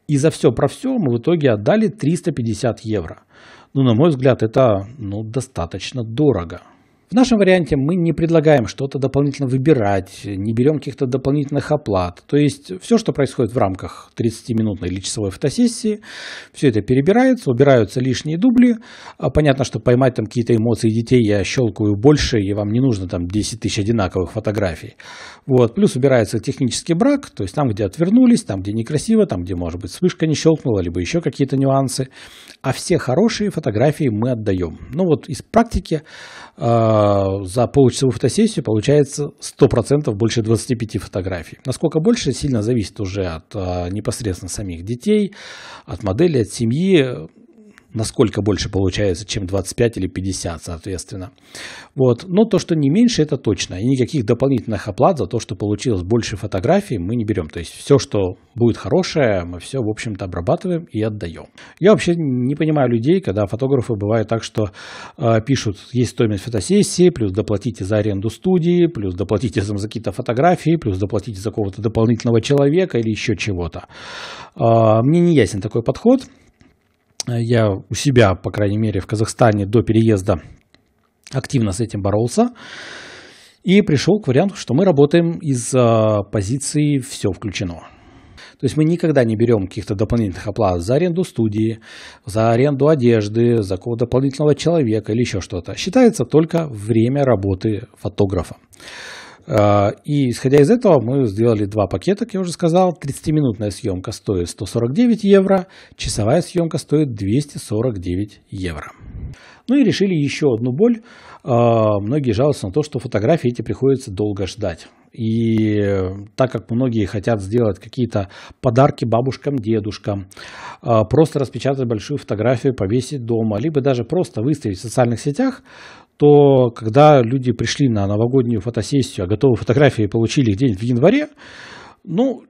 И за все про все мы в итоге отдали 350 евро. Ну, на мой взгляд, это ну, достаточно дорого. В нашем варианте мы не предлагаем что-то дополнительно выбирать, не берем каких-то дополнительных оплат. То есть все, что происходит в рамках 30-минутной или часовой фотосессии, все это перебирается, убираются лишние дубли. А понятно, что поймать там какие-то эмоции детей я щелкаю больше, и вам не нужно там 10 тысяч одинаковых фотографий. Вот. Плюс убирается технический брак, то есть там, где отвернулись, там, где некрасиво, там, где, может быть, вспышка не щелкнула, либо еще какие-то нюансы. А все хорошие фотографии мы отдаем. Ну вот из практики а, а, за получасовую фотосессию получается 100% больше 25 фотографий. Насколько больше, сильно зависит уже от а, непосредственно самих детей, от модели, от семьи насколько больше получается, чем 25 или 50, соответственно. Вот. Но то, что не меньше, это точно. И никаких дополнительных оплат за то, что получилось больше фотографий, мы не берем. То есть все, что будет хорошее, мы все, в общем-то, обрабатываем и отдаем. Я вообще не понимаю людей, когда фотографы бывают так, что э, пишут, есть стоимость фотосессии, плюс доплатите за аренду студии, плюс доплатите за какие-то фотографии, плюс доплатите за какого-то дополнительного человека или еще чего-то. Э, мне не ясен такой подход. Э, я у себя, по крайней мере, в Казахстане до переезда активно с этим боролся. И пришел к варианту, что мы работаем из э, позиции «все включено». То есть мы никогда не берем каких-то дополнительных оплат за аренду студии, за аренду одежды, за какого-то дополнительного человека или еще что-то. Считается только время работы фотографа. А, и исходя из этого мы сделали два пакета, как я уже сказал. 30-минутная съемка стоит 149 евро, часовая съемка стоит 249 евро. Ну и решили еще одну боль. А, многие жалуются на то, что фотографии эти приходится долго ждать. И так как многие хотят сделать какие-то подарки бабушкам, дедушкам, а, просто распечатать большую фотографию, повесить дома, либо даже просто выставить в социальных сетях, то когда люди пришли на новогоднюю фотосессию, а готовые фотографии получили где-нибудь в январе, ну,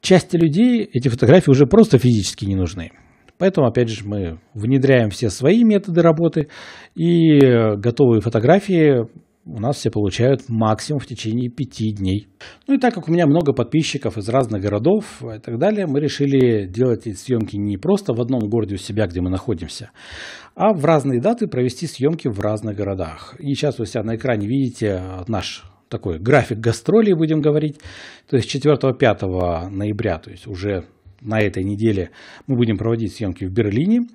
части людей эти фотографии уже просто физически не нужны. Поэтому, опять же, мы внедряем все свои методы работы и готовые фотографии у нас все получают максимум в течение пяти дней. Ну и так как у меня много подписчиков из разных городов и так далее, мы решили делать эти съемки не просто в одном городе у себя, где мы находимся, а в разные даты провести съемки в разных городах. И сейчас вы себя на экране видите наш такой график гастролей, будем говорить. То есть 4-5 ноября, то есть уже на этой неделе мы будем проводить съемки в Берлине,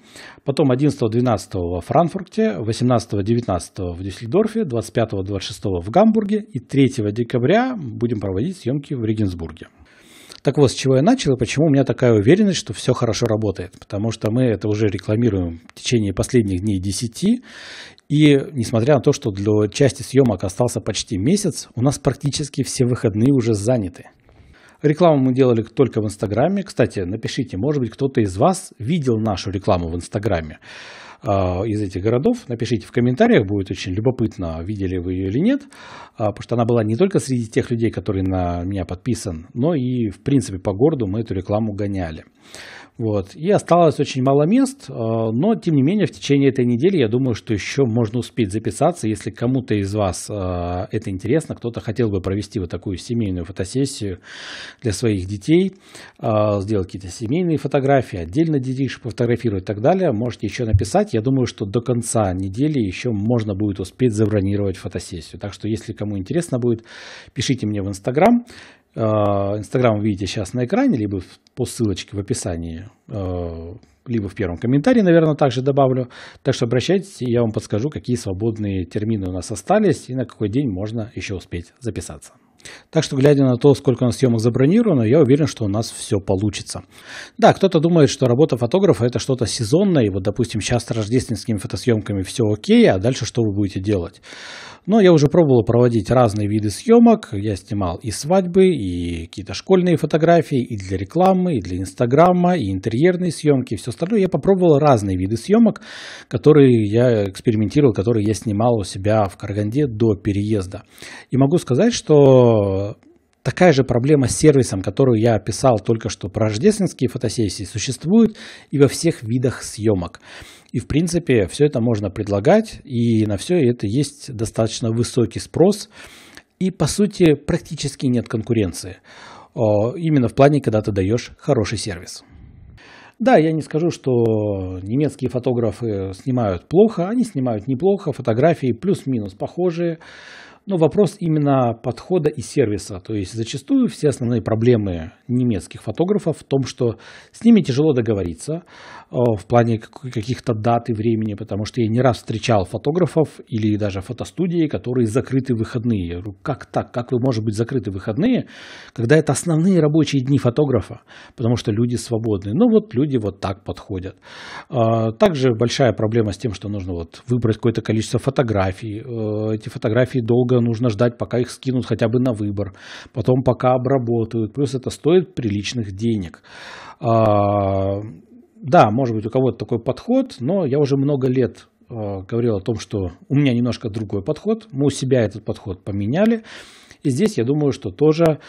потом 11-12 во Франкфурте, 18-19 в Дюссельдорфе, 25-26 в Гамбурге и 3 декабря будем проводить съемки в Регенсбурге. Так вот, с чего я начал и почему у меня такая уверенность, что все хорошо работает. Потому что мы это уже рекламируем в течение последних дней 10. И несмотря на то, что для части съемок остался почти месяц, у нас практически все выходные уже заняты. Рекламу мы делали только в Инстаграме. Кстати, напишите, может быть, кто-то из вас видел нашу рекламу в Инстаграме а, из этих городов. Напишите в комментариях, будет очень любопытно, видели вы ее или нет, а, потому что она была не только среди тех людей, которые на меня подписан, но и, в принципе, по городу мы эту рекламу гоняли. Вот. И осталось очень мало мест, э, но тем не менее в течение этой недели я думаю, что еще можно успеть записаться, если кому-то из вас э, это интересно, кто-то хотел бы провести вот такую семейную фотосессию для своих детей, э, сделать какие-то семейные фотографии, отдельно детишек пофотографировать и так далее, можете еще написать. Я думаю, что до конца недели еще можно будет успеть забронировать фотосессию. Так что если кому интересно будет, пишите мне в Инстаграм. Э, Инстаграм видите сейчас на экране, либо по ссылочке в описании, э, либо в первом комментарии, наверное, также добавлю. Так что обращайтесь, и я вам подскажу, какие свободные термины у нас остались и на какой день можно еще успеть записаться. Так что, глядя на то, сколько у нас съемок забронировано, я уверен, что у нас все получится. Да, кто-то думает, что работа фотографа это что-то сезонное, и вот, допустим, сейчас с рождественскими фотосъемками все окей, а дальше что вы будете делать? Но я уже пробовал проводить разные виды съемок. Я снимал и свадьбы, и какие-то школьные фотографии, и для рекламы, и для Инстаграма, и интерьерные съемки, и все остальное. Я попробовал разные виды съемок, которые я экспериментировал, которые я снимал у себя в Караганде до переезда. И могу сказать, что Такая же проблема с сервисом, которую я описал только что про рождественские фотосессии, существует и во всех видах съемок. И, в принципе, все это можно предлагать, и на все это есть достаточно высокий спрос, и, по сути, практически нет конкуренции. Именно в плане, когда ты даешь хороший сервис. Да, я не скажу, что немецкие фотографы снимают плохо, они снимают неплохо, фотографии плюс-минус похожие, но вопрос именно подхода и сервиса. То есть зачастую все основные проблемы немецких фотографов в том, что с ними тяжело договориться, Э, в плане каких-то дат и времени, потому что я не раз встречал фотографов или даже фотостудии, которые закрыты в выходные. Я говорю, как так? Как вы может быть закрыты в выходные, когда это основные рабочие дни фотографа? Потому что люди свободны. Ну вот люди вот так подходят. Э, также большая проблема с тем, что нужно вот выбрать какое-то количество фотографий. Э, эти фотографии долго нужно ждать, пока их скинут хотя бы на выбор. Потом пока обработают. Плюс это стоит приличных денег да, может быть, у кого-то такой подход, но я уже много лет э, говорил о том, что у меня немножко другой подход. Мы у себя этот подход поменяли. И здесь, я думаю, что тоже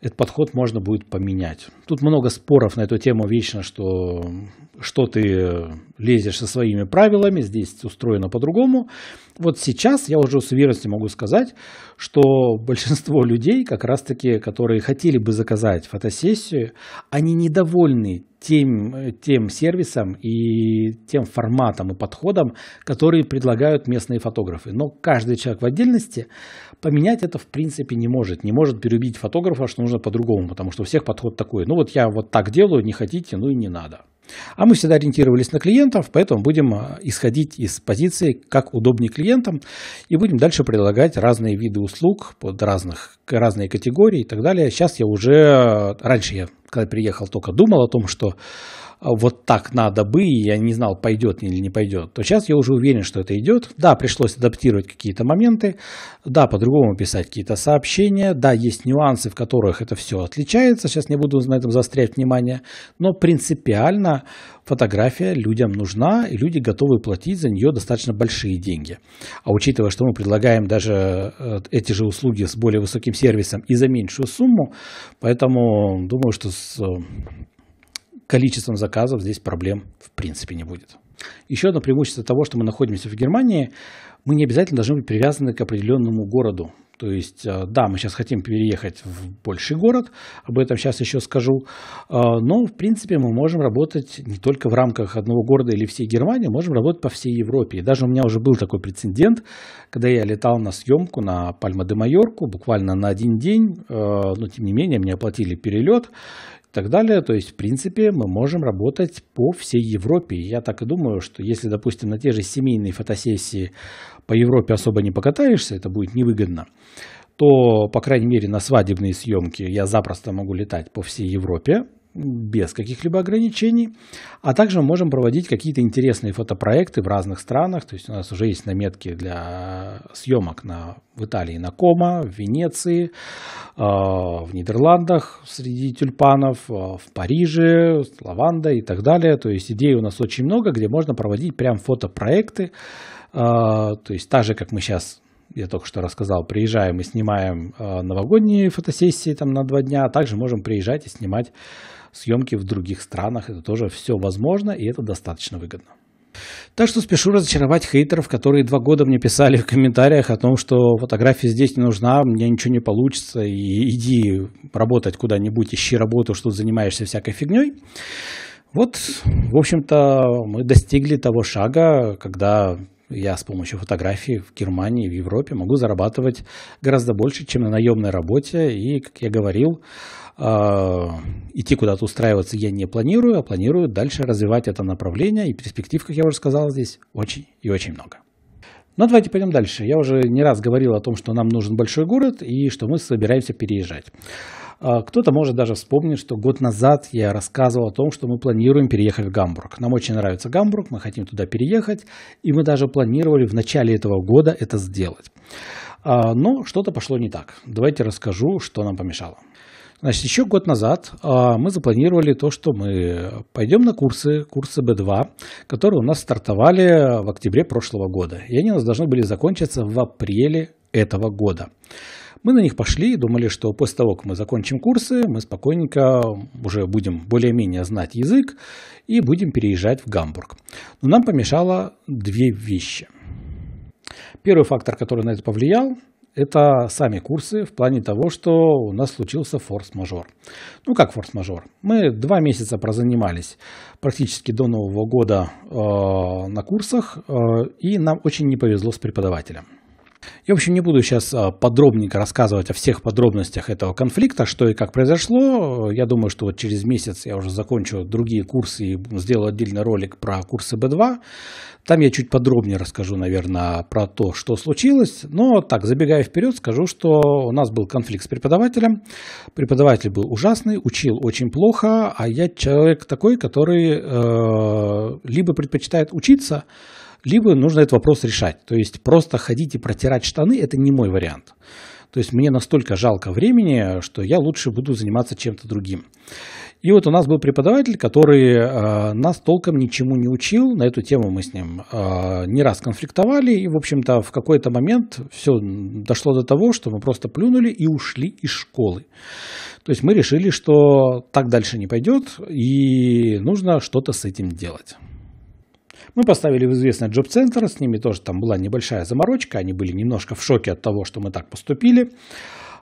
этот подход можно будет поменять. Тут много споров на эту тему вечно, что, что ты лезешь со своими правилами, здесь устроено по-другому вот сейчас я уже с уверенностью могу сказать, что большинство людей, как раз таки, которые хотели бы заказать фотосессию, они недовольны тем, э, тем сервисом и тем форматом и подходом, которые предлагают местные фотографы. Но каждый человек в отдельности поменять это в принципе не может. Не может переубедить фотографа, что нужно по-другому, потому что у всех подход такой. Ну вот я вот так делаю, не хотите, ну и не надо. А мы всегда ориентировались на клиентов, поэтому будем а, исходить из позиции, как удобнее клиентам, и будем дальше предлагать разные виды услуг под разных, разные категории и так далее. Сейчас я уже, а, раньше я, когда приехал, только думал о том, что вот так надо бы, и я не знал, пойдет или не пойдет, то сейчас я уже уверен, что это идет. Да, пришлось адаптировать какие-то моменты, да, по-другому писать какие-то сообщения, да, есть нюансы, в которых это все отличается, сейчас не буду на этом заострять внимание, но принципиально фотография людям нужна, и люди готовы платить за нее достаточно большие деньги. А учитывая, что мы предлагаем даже э, эти же услуги с более высоким сервисом и за меньшую сумму, поэтому думаю, что с э, количеством заказов здесь проблем в принципе не будет. Еще одно преимущество того, что мы находимся в Германии, мы не обязательно должны быть привязаны к определенному городу. То есть, э, да, мы сейчас хотим переехать в больший город, об этом сейчас еще скажу, э, но, в принципе, мы можем работать не только в рамках одного города или всей Германии, можем работать по всей Европе. И даже у меня уже был такой прецедент, когда я летал на съемку на Пальма де Майорку, буквально на один день, э, но, тем не менее, мне оплатили перелет, и так далее. То есть, в принципе, мы можем работать по всей Европе. Я так и думаю, что если, допустим, на те же семейные фотосессии по Европе особо не покатаешься, это будет невыгодно, то, по крайней мере, на свадебные съемки я запросто могу летать по всей Европе, без каких-либо ограничений, а также мы можем проводить какие-то интересные фотопроекты в разных странах, то есть у нас уже есть наметки для съемок на, в Италии на Кома, в Венеции, э, в Нидерландах среди тюльпанов, э, в Париже, лаванда и так далее, то есть идей у нас очень много, где можно проводить прям фотопроекты, э, то есть та же, как мы сейчас я только что рассказал, приезжаем и снимаем новогодние фотосессии там на два дня, а также можем приезжать и снимать съемки в других странах. Это тоже все возможно, и это достаточно выгодно. Так что спешу разочаровать хейтеров, которые два года мне писали в комментариях о том, что фотография здесь не нужна, мне ничего не получится, и иди работать куда-нибудь, ищи работу, что ты занимаешься всякой фигней. Вот, в общем-то, мы достигли того шага, когда я с помощью фотографии в Германии, в Европе могу зарабатывать гораздо больше, чем на наемной работе. И, как я говорил, Э, идти куда-то устраиваться я не планирую, а планирую дальше развивать это направление. И перспектив, как я уже сказал, здесь очень и очень много. Но давайте пойдем дальше. Я уже не раз говорил о том, что нам нужен большой город и что мы собираемся переезжать. Э, кто-то может даже вспомнить, что год назад я рассказывал о том, что мы планируем переехать в Гамбург. Нам очень нравится Гамбург, мы хотим туда переехать, и мы даже планировали в начале этого года это сделать. Э, но что-то пошло не так. Давайте расскажу, что нам помешало. Значит, еще год назад а, мы запланировали то, что мы пойдем на курсы, курсы B2, которые у нас стартовали в октябре прошлого года. И они у нас должны были закончиться в апреле этого года. Мы на них пошли и думали, что после того, как мы закончим курсы, мы спокойненько уже будем более-менее знать язык и будем переезжать в Гамбург. Но нам помешало две вещи. Первый фактор, который на это повлиял – это сами курсы в плане того, что у нас случился форс-мажор. Ну как форс-мажор? Мы два месяца прозанимались практически до Нового года э, на курсах, э, и нам очень не повезло с преподавателем. Я, в общем, не буду сейчас а, подробненько рассказывать о всех подробностях этого конфликта, что и как произошло. Я думаю, что вот через месяц я уже закончу другие курсы и сделаю отдельный ролик про курсы B2. Там я чуть подробнее расскажу, наверное, про то, что случилось. Но так, забегая вперед, скажу, что у нас был конфликт с преподавателем. Преподаватель был ужасный, учил очень плохо, а я человек такой, который э, либо предпочитает учиться, либо нужно этот вопрос решать. То есть просто ходить и протирать штаны – это не мой вариант. То есть мне настолько жалко времени, что я лучше буду заниматься чем-то другим. И вот у нас был преподаватель, который э, нас толком ничему не учил. На эту тему мы с ним э, не раз конфликтовали. И, в общем-то, в какой-то момент все дошло до того, что мы просто плюнули и ушли из школы. То есть мы решили, что так дальше не пойдет, и нужно что-то с этим делать. Мы поставили в известность джоб-центр, с ними тоже там была небольшая заморочка, они были немножко в шоке от того, что мы так поступили.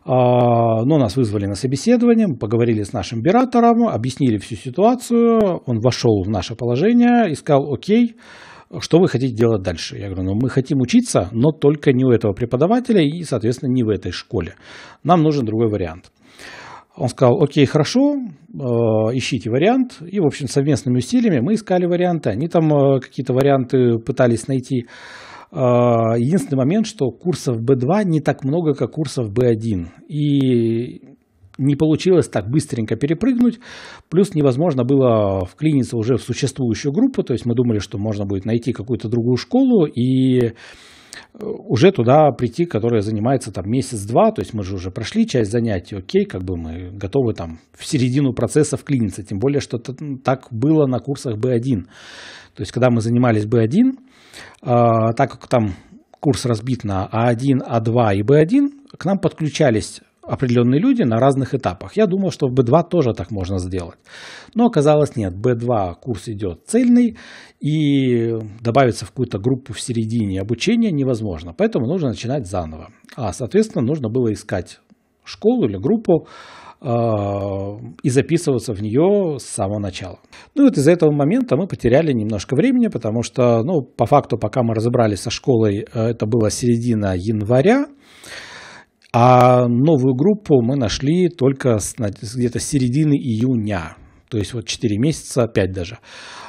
А, но нас вызвали на собеседование, поговорили с нашим биратором, объяснили всю ситуацию, он вошел в наше положение и сказал, окей, что вы хотите делать дальше? Я говорю, ну мы хотим учиться, но только не у этого преподавателя и, соответственно, не в этой школе. Нам нужен другой вариант. Он сказал, окей, хорошо, э, ищите вариант. И, в общем, совместными усилиями мы искали варианты. Они там э, какие-то варианты пытались найти. Э, единственный момент, что курсов B2 не так много, как курсов B1. И не получилось так быстренько перепрыгнуть, плюс невозможно было вклиниться уже в существующую группу, то есть мы думали, что можно будет найти какую-то другую школу и уже туда прийти, которая занимается там месяц-два, то есть мы же уже прошли часть занятий, окей, как бы мы готовы там в середину процесса вклиниться, тем более, что так было на курсах B1. То есть, когда мы занимались B1, а, так как там курс разбит на А1, А2 и Б1, к нам подключались определенные люди на разных этапах. Я думал, что в B2 тоже так можно сделать. Но оказалось нет. B2 курс идет цельный, и добавиться в какую-то группу в середине обучения невозможно. Поэтому нужно начинать заново. А, соответственно, нужно было искать школу или группу, а, и записываться в нее с самого начала. Ну вот из-за этого момента мы потеряли немножко времени, потому что, ну, по факту, пока мы разобрались со школой, э, это была середина января, а новую группу мы нашли только где-то с середины июня. То есть вот 4 месяца, 5 даже,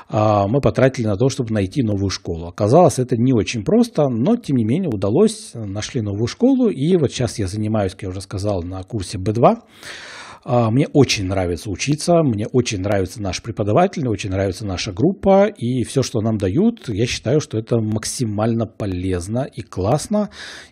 а, мы потратили на то, чтобы найти новую школу. Оказалось, это не очень просто, но тем не менее удалось, нашли новую школу. И вот сейчас я занимаюсь, как я уже сказал, на курсе B2. А, мне очень нравится учиться, мне очень нравится наш преподаватель, мне очень нравится наша группа, и все, что нам дают, я считаю, что это максимально полезно и классно,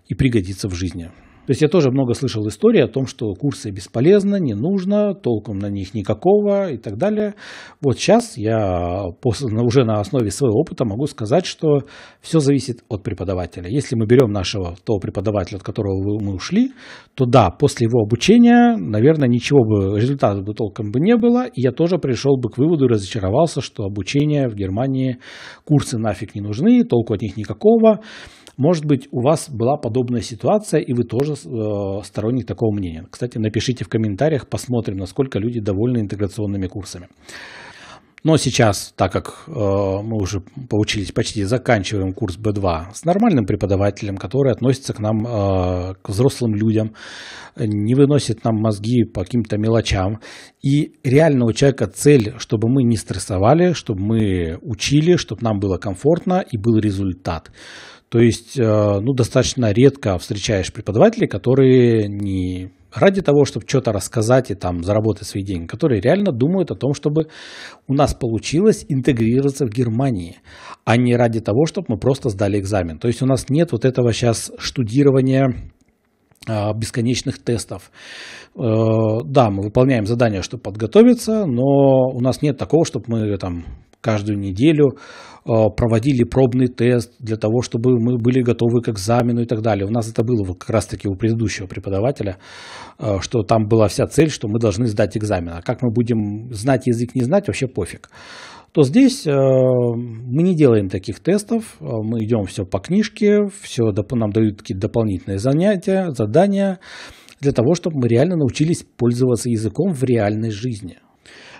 и пригодится в жизни. То есть я тоже много слышал истории о том, что курсы бесполезны, не нужно, толком на них никакого и так далее. Вот сейчас я после, уже на основе своего опыта могу сказать, что все зависит от преподавателя. Если мы берем нашего того преподавателя, от которого мы ушли, то да, после его обучения, наверное, ничего бы, результата бы толком бы не было. И я тоже пришел бы к выводу и разочаровался, что обучение в Германии, курсы нафиг не нужны, толку от них никакого. Может быть, у вас была подобная ситуация, и вы тоже э, сторонник такого мнения. Кстати, напишите в комментариях, посмотрим, насколько люди довольны интеграционными курсами. Но сейчас, так как э, мы уже поучились почти, заканчиваем курс B2 с нормальным преподавателем, который относится к нам, э, к взрослым людям, не выносит нам мозги по каким-то мелочам. И реально у человека цель, чтобы мы не стрессовали, чтобы мы учили, чтобы нам было комфортно и был результат. То есть, э, ну, достаточно редко встречаешь преподавателей, которые не ради того, чтобы что-то рассказать и там заработать свои деньги, которые реально думают о том, чтобы у нас получилось интегрироваться в Германии, а не ради того, чтобы мы просто сдали экзамен. То есть у нас нет вот этого сейчас штудирования э, бесконечных тестов. Э, да, мы выполняем задания, чтобы подготовиться, но у нас нет такого, чтобы мы там каждую неделю э, проводили пробный тест для того, чтобы мы были готовы к экзамену и так далее. У нас это было как раз-таки у предыдущего преподавателя, э, что там была вся цель, что мы должны сдать экзамен. А как мы будем знать язык, не знать, вообще пофиг. То здесь э, мы не делаем таких тестов, мы идем все по книжке, все нам дают какие-то дополнительные занятия, задания, для того, чтобы мы реально научились пользоваться языком в реальной жизни.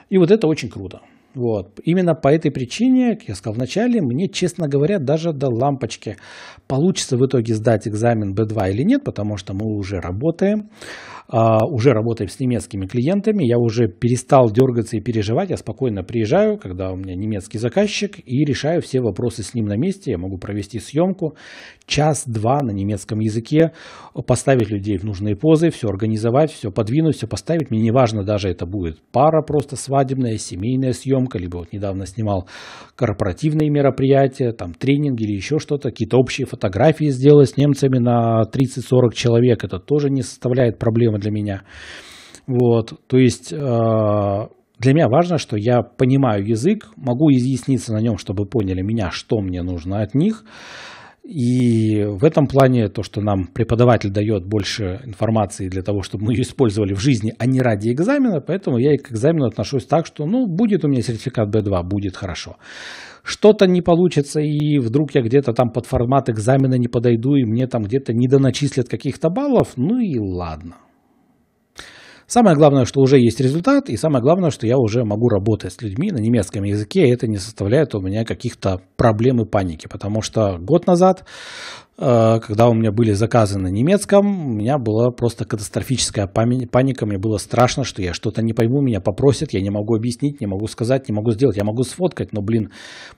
И вот это очень круто. Вот. Именно по этой причине, как я сказал вначале, мне, честно говоря, даже до лампочки, получится в итоге сдать экзамен B2 или нет, потому что мы уже работаем. А, уже работаем с немецкими клиентами, я уже перестал дергаться и переживать, я спокойно приезжаю, когда у меня немецкий заказчик, и решаю все вопросы с ним на месте, я могу провести съемку час-два на немецком языке, поставить людей в нужные позы, все организовать, все подвинуть, все поставить, мне не важно даже это будет пара просто свадебная, семейная съемка, либо вот недавно снимал корпоративные мероприятия, там тренинги или еще что-то, какие-то общие фотографии сделать с немцами на 30-40 человек, это тоже не составляет проблемы проблема для меня. Вот, то есть э, для меня важно, что я понимаю язык, могу изъясниться на нем, чтобы поняли меня, что мне нужно от них. И в этом плане то, что нам преподаватель дает больше информации для того, чтобы мы ее использовали в жизни, а не ради экзамена, поэтому я и к экзамену отношусь так, что ну, будет у меня сертификат B2, будет хорошо. Что-то не получится, и вдруг я где-то там под формат экзамена не подойду, и мне там где-то недоначислят каких-то баллов, ну и ладно. Самое главное, что уже есть результат, и самое главное, что я уже могу работать с людьми на немецком языке, и это не составляет у меня каких-то проблем и паники, потому что год назад Э, когда у меня были заказы на немецком, у меня была просто катастрофическая паника, мне было страшно, что я что-то не пойму, меня попросят, я не могу объяснить, не могу сказать, не могу сделать, я могу сфоткать, но, блин,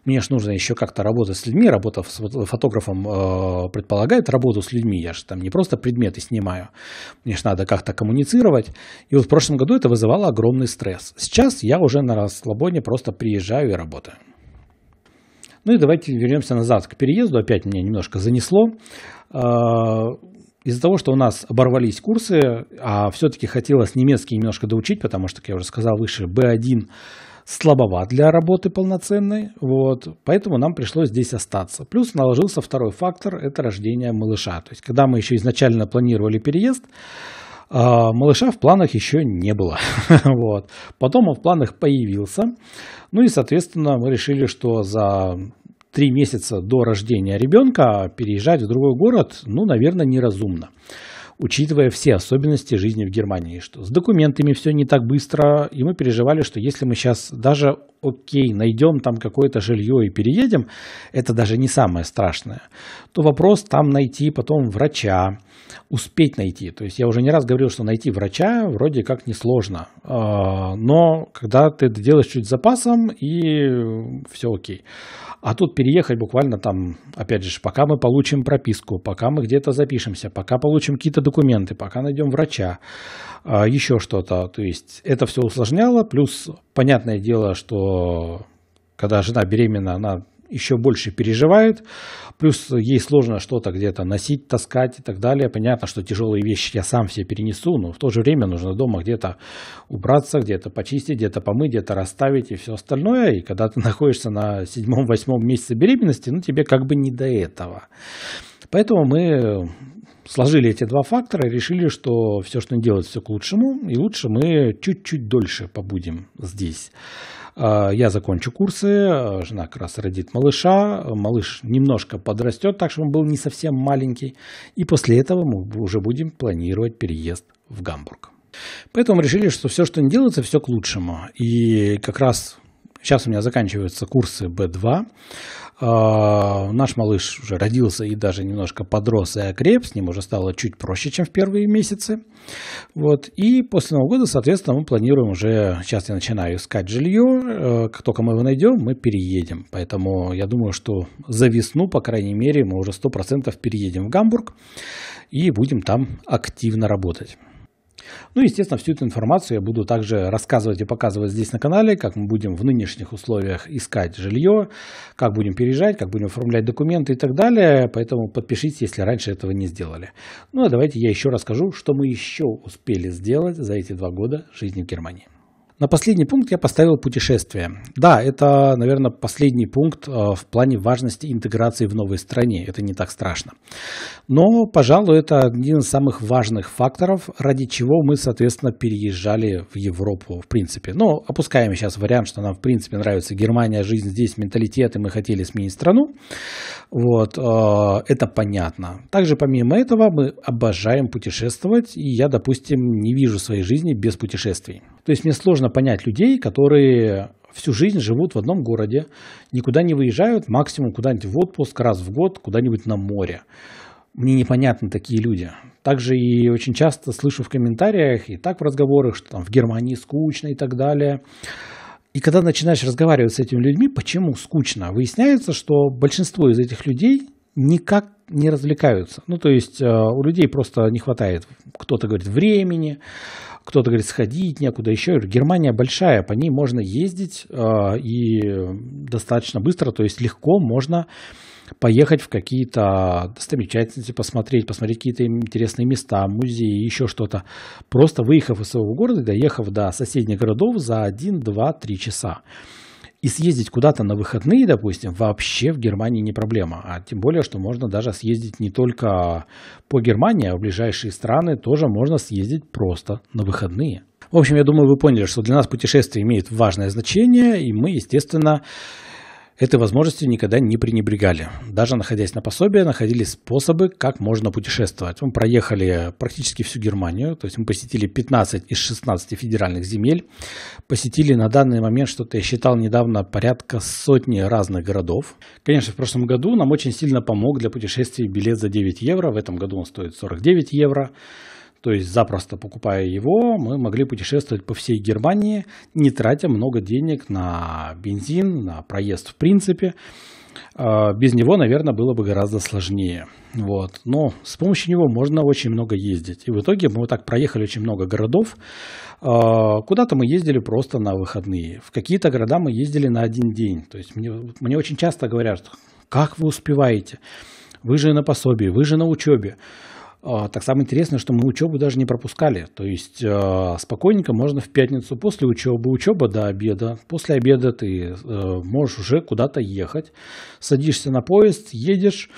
мне же нужно еще как-то работать с людьми, работа с фотографом э, предполагает работу с людьми, я же там не просто предметы снимаю, мне же надо как-то коммуницировать, и вот в прошлом году это вызывало огромный стресс. Сейчас я уже на расслабоне просто приезжаю и работаю. Ну и давайте вернемся назад к переезду. Опять меня немножко занесло. А, из-за того, что у нас оборвались курсы, а все-таки хотелось немецкий немножко доучить, потому что, как я уже сказал выше, B1 слабоват для работы полноценной, вот, поэтому нам пришлось здесь остаться. Плюс наложился второй фактор – это рождение малыша. То есть, когда мы еще изначально планировали переезд, а малыша в планах еще не было. вот. Потом он в планах появился. Ну и, соответственно, мы решили, что за три месяца до рождения ребенка переезжать в другой город, ну, наверное, неразумно учитывая все особенности жизни в Германии, что с документами все не так быстро, и мы переживали, что если мы сейчас даже, окей, найдем там какое-то жилье и переедем, это даже не самое страшное, то вопрос там найти потом врача, успеть найти. То есть я уже не раз говорил, что найти врача вроде как несложно, а, но когда ты это делаешь чуть с запасом, и все окей. А тут переехать буквально там, опять же, пока мы получим прописку, пока мы где-то запишемся, пока получим какие-то документы, пока найдем врача, а, еще что-то. То есть это все усложняло. Плюс, понятное дело, что когда жена беременна, она еще больше переживает. Плюс ей сложно что-то где-то носить, таскать и так далее. Понятно, что тяжелые вещи я сам все перенесу, но в то же время нужно дома где-то убраться, где-то почистить, где-то помыть, где-то расставить и все остальное. И когда ты находишься на седьмом-восьмом месяце беременности, ну тебе как бы не до этого. Поэтому мы сложили эти два фактора и решили, что все, что не делать, все к лучшему, и лучше мы чуть-чуть дольше побудем здесь. А, я закончу курсы, а, жена как раз родит малыша, малыш немножко подрастет, так что он был не совсем маленький, и после этого мы уже будем планировать переезд в Гамбург. Поэтому решили, что все, что не делается, все к лучшему. И как раз сейчас у меня заканчиваются курсы B2, а, наш малыш уже родился и даже немножко подрос и окреп, с ним уже стало чуть проще, чем в первые месяцы. Вот. И после Нового года, соответственно, мы планируем уже, сейчас я начинаю искать жилье, э, как только мы его найдем, мы переедем. Поэтому я думаю, что за весну, по крайней мере, мы уже 100% переедем в Гамбург и будем там активно работать. Ну, естественно, всю эту информацию я буду также рассказывать и показывать здесь на канале, как мы будем в нынешних условиях искать жилье, как будем переезжать, как будем оформлять документы и так далее. Поэтому подпишитесь, если раньше этого не сделали. Ну, а давайте я еще расскажу, что мы еще успели сделать за эти два года жизни в Германии. На последний пункт я поставил путешествия. Да, это, наверное, последний пункт э, в плане важности интеграции в новой стране. Это не так страшно. Но, пожалуй, это один из самых важных факторов, ради чего мы, соответственно, переезжали в Европу, в принципе. Но опускаем сейчас вариант, что нам, в принципе, нравится Германия, жизнь здесь, менталитет, и мы хотели сменить страну. Вот, э, это понятно. Также, помимо этого, мы обожаем путешествовать, и я, допустим, не вижу своей жизни без путешествий. То есть мне сложно можно понять людей, которые всю жизнь живут в одном городе, никуда не выезжают, максимум куда-нибудь в отпуск раз в год, куда-нибудь на море. Мне непонятны такие люди. Также и очень часто слышу в комментариях и так в разговорах, что там в Германии скучно и так далее. И когда начинаешь разговаривать с этими людьми, почему скучно, выясняется, что большинство из этих людей никак не развлекаются. Ну, то есть э, у людей просто не хватает, кто-то говорит, времени, кто-то говорит, сходить некуда еще. Германия большая, по ней можно ездить а, и достаточно быстро, то есть легко можно поехать в какие-то достопримечательности, посмотреть, посмотреть какие-то интересные места, музеи, еще что-то. Просто выехав из своего города, доехав до соседних городов за 1, 2, 3 часа. И съездить куда-то на выходные, допустим, вообще в Германии не проблема. А тем более, что можно даже съездить не только по Германии, а в ближайшие страны тоже можно съездить просто на выходные. В общем, я думаю, вы поняли, что для нас путешествие имеет важное значение, и мы, естественно, Этой возможностью никогда не пренебрегали. Даже находясь на пособии, находили способы, как можно путешествовать. Мы проехали практически всю Германию, то есть мы посетили 15 из 16 федеральных земель, посетили на данный момент, что-то я считал недавно, порядка сотни разных городов. Конечно, в прошлом году нам очень сильно помог для путешествий билет за 9 евро, в этом году он стоит 49 евро. То есть запросто покупая его, мы могли путешествовать по всей Германии, не тратя много денег на бензин, на проезд в принципе. А, без него, наверное, было бы гораздо сложнее. Вот. Но с помощью него можно очень много ездить. И в итоге мы вот так проехали очень много городов. А, куда-то мы ездили просто на выходные. В какие-то города мы ездили на один день. То есть мне, мне очень часто говорят, как вы успеваете? Вы же на пособии, вы же на учебе. А, так самое интересное, что мы учебу даже не пропускали. То есть а, спокойненько можно в пятницу после учебы, учеба до обеда. После обеда ты а, можешь уже куда-то ехать. Садишься на поезд, едешь,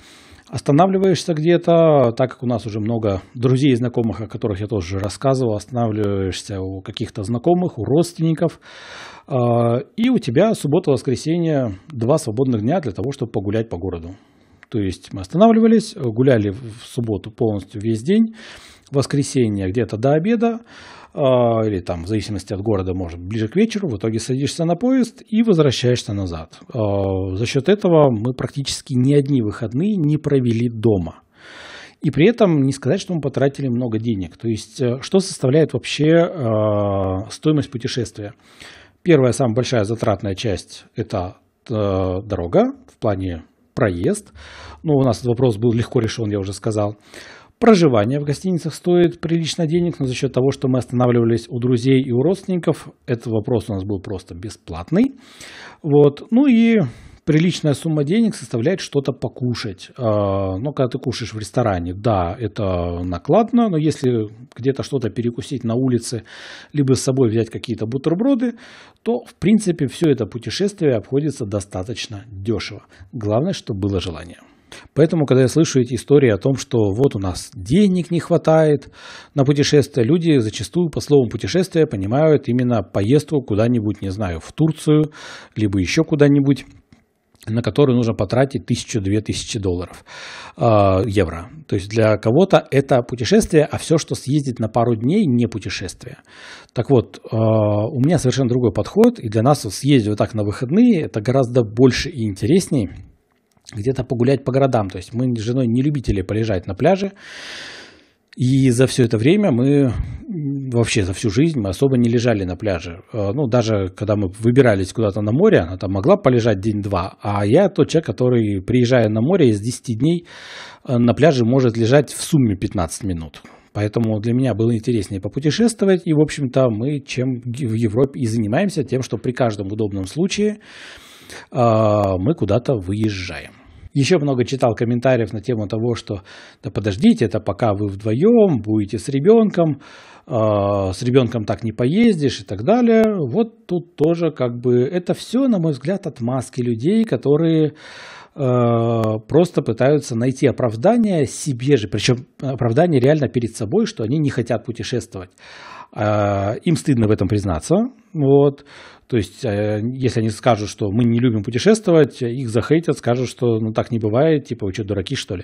останавливаешься где-то, так как у нас уже много друзей и знакомых, о которых я тоже рассказывал, останавливаешься у каких-то знакомых, у родственников. и у тебя суббота-воскресенье два свободных дня для того, чтобы погулять по городу. То есть мы останавливались, гуляли в субботу полностью весь день, в воскресенье где-то до обеда, а, или там в зависимости от города, может, ближе к вечеру, в итоге садишься на поезд и возвращаешься назад. А, за счет этого мы практически ни одни выходные не провели дома. И при этом не сказать, что мы потратили много денег. То есть, э, что составляет вообще а, стоимость путешествия? Первая, самая большая затратная часть – это э, дорога в плане проезд. Ну, у нас этот вопрос был легко решен, я уже сказал. Проживание в гостиницах стоит прилично денег, но за счет того, что мы останавливались у друзей и у родственников, этот вопрос у нас был просто бесплатный. Вот. Ну и приличная сумма денег составляет что-то покушать. А, но ну, когда ты кушаешь в ресторане, да, это накладно, но если где-то что-то перекусить на улице, либо с собой взять какие-то бутерброды, то, в принципе, все это путешествие обходится достаточно дешево. Главное, чтобы было желание. Поэтому, когда я слышу эти истории о том, что вот у нас денег не хватает на путешествие, люди зачастую по словам путешествия понимают именно поездку куда-нибудь, не знаю, в Турцию, либо еще куда-нибудь на которую нужно потратить тысячу-две тысячи долларов, э, евро. То есть для кого-то это путешествие, а все, что съездить на пару дней, не путешествие. Так вот, э, у меня совершенно другой подход, и для нас вот съездить вот так на выходные, это гораздо больше и интересней, где-то погулять по городам. То есть мы с женой не любители полежать на пляже, и за все это время мы вообще за всю жизнь мы особо не лежали на пляже. А, ну, даже когда мы выбирались куда-то на море, она там могла полежать день-два. А я тот человек, который, приезжая на море, из 10 дней э, на пляже может лежать в сумме 15 минут. Поэтому для меня было интереснее попутешествовать. И, в общем-то, мы чем в Европе и занимаемся тем, что при каждом удобном случае а, мы куда-то выезжаем. Еще много читал комментариев на тему того, что да подождите, это пока вы вдвоем будете с ребенком, э, а, с ребенком так не поездишь и так далее. Вот тут тоже как бы это все, на мой взгляд, отмазки людей, которые э, просто пытаются найти оправдание себе же, причем оправдание реально перед собой, что они не хотят путешествовать. А, им стыдно в этом признаться. Вот. То есть, э, если они скажут, что мы не любим путешествовать, их захейтят, скажут, что ну так не бывает, типа вы что, дураки, что ли?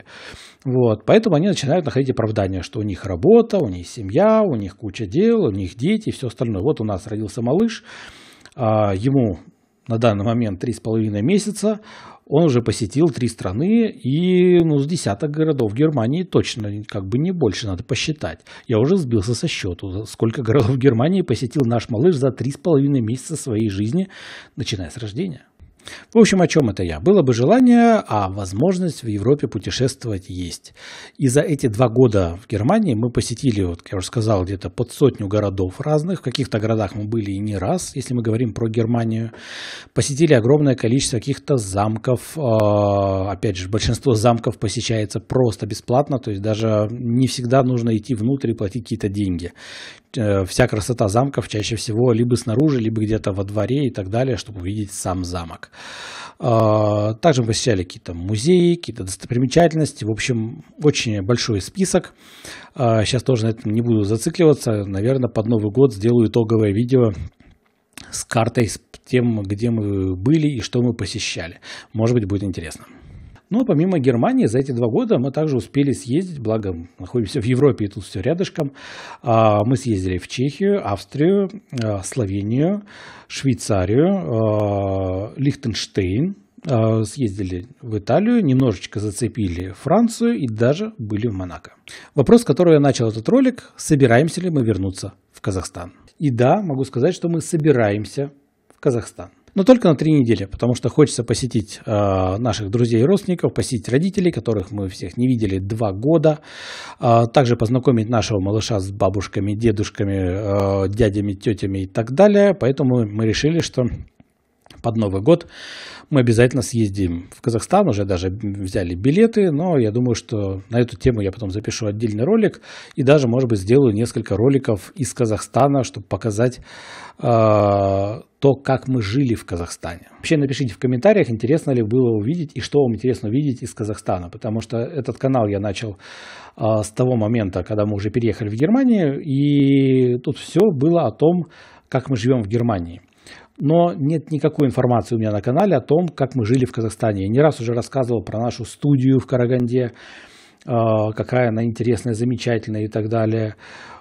Вот. Поэтому они начинают находить оправдания, что у них работа, у них семья, у них куча дел, у них дети и все остальное. Вот у нас родился малыш, а, ему на данный момент 3,5 месяца, он уже посетил три страны и ну, с десяток городов Германии точно, как бы не больше, надо посчитать. Я уже сбился со счету, сколько городов Германии посетил наш малыш за три с половиной месяца своей жизни, начиная с рождения. В общем, о чем это я? Было бы желание, а возможность в Европе путешествовать есть. И за эти два года в Германии мы посетили, вот, как я уже сказал, где-то под сотню городов разных. В каких-то городах мы были и не раз, если мы говорим про Германию. Посетили огромное количество каких-то замков. А, опять же, большинство замков посещается просто бесплатно, то есть даже не всегда нужно идти внутрь и платить какие-то деньги. Э, вся красота замков чаще всего либо снаружи, либо где-то во дворе и так далее, чтобы увидеть сам замок. А, также мы посещали какие-то музеи, какие-то достопримечательности. В общем, очень большой список. А, сейчас тоже на этом не буду зацикливаться. Наверное, под Новый год сделаю итоговое видео с картой, с тем, где мы были и что мы посещали. Может быть, будет интересно. Ну, помимо Германии, за эти два года мы также успели съездить, благо находимся в Европе и тут все рядышком. А, мы съездили в Чехию, Австрию, а, Словению, Швейцарию, а, Лихтенштейн, съездили в Италию, немножечко зацепили Францию и даже были в Монако. Вопрос, с которого я начал этот ролик, собираемся ли мы вернуться в Казахстан? И да, могу сказать, что мы собираемся в Казахстан но только на три недели, потому что хочется посетить э, наших друзей и родственников, посетить родителей, которых мы всех не видели два года, э, также познакомить нашего малыша с бабушками, дедушками, э, дядями, тетями и так далее. Поэтому мы решили, что под Новый год мы обязательно съездим в Казахстан, уже даже взяли билеты, но я думаю, что на эту тему я потом запишу отдельный ролик и даже, может быть, сделаю несколько роликов из Казахстана, чтобы показать э, то, как мы жили в Казахстане. Вообще напишите в комментариях, интересно ли было увидеть и что вам интересно увидеть из Казахстана, потому что этот канал я начал э, с того момента, когда мы уже переехали в Германию, и тут все было о том, как мы живем в Германии но нет никакой информации у меня на канале о том, как мы жили в Казахстане. Я не раз уже рассказывал про нашу студию в Караганде, а, какая она интересная, замечательная и так далее.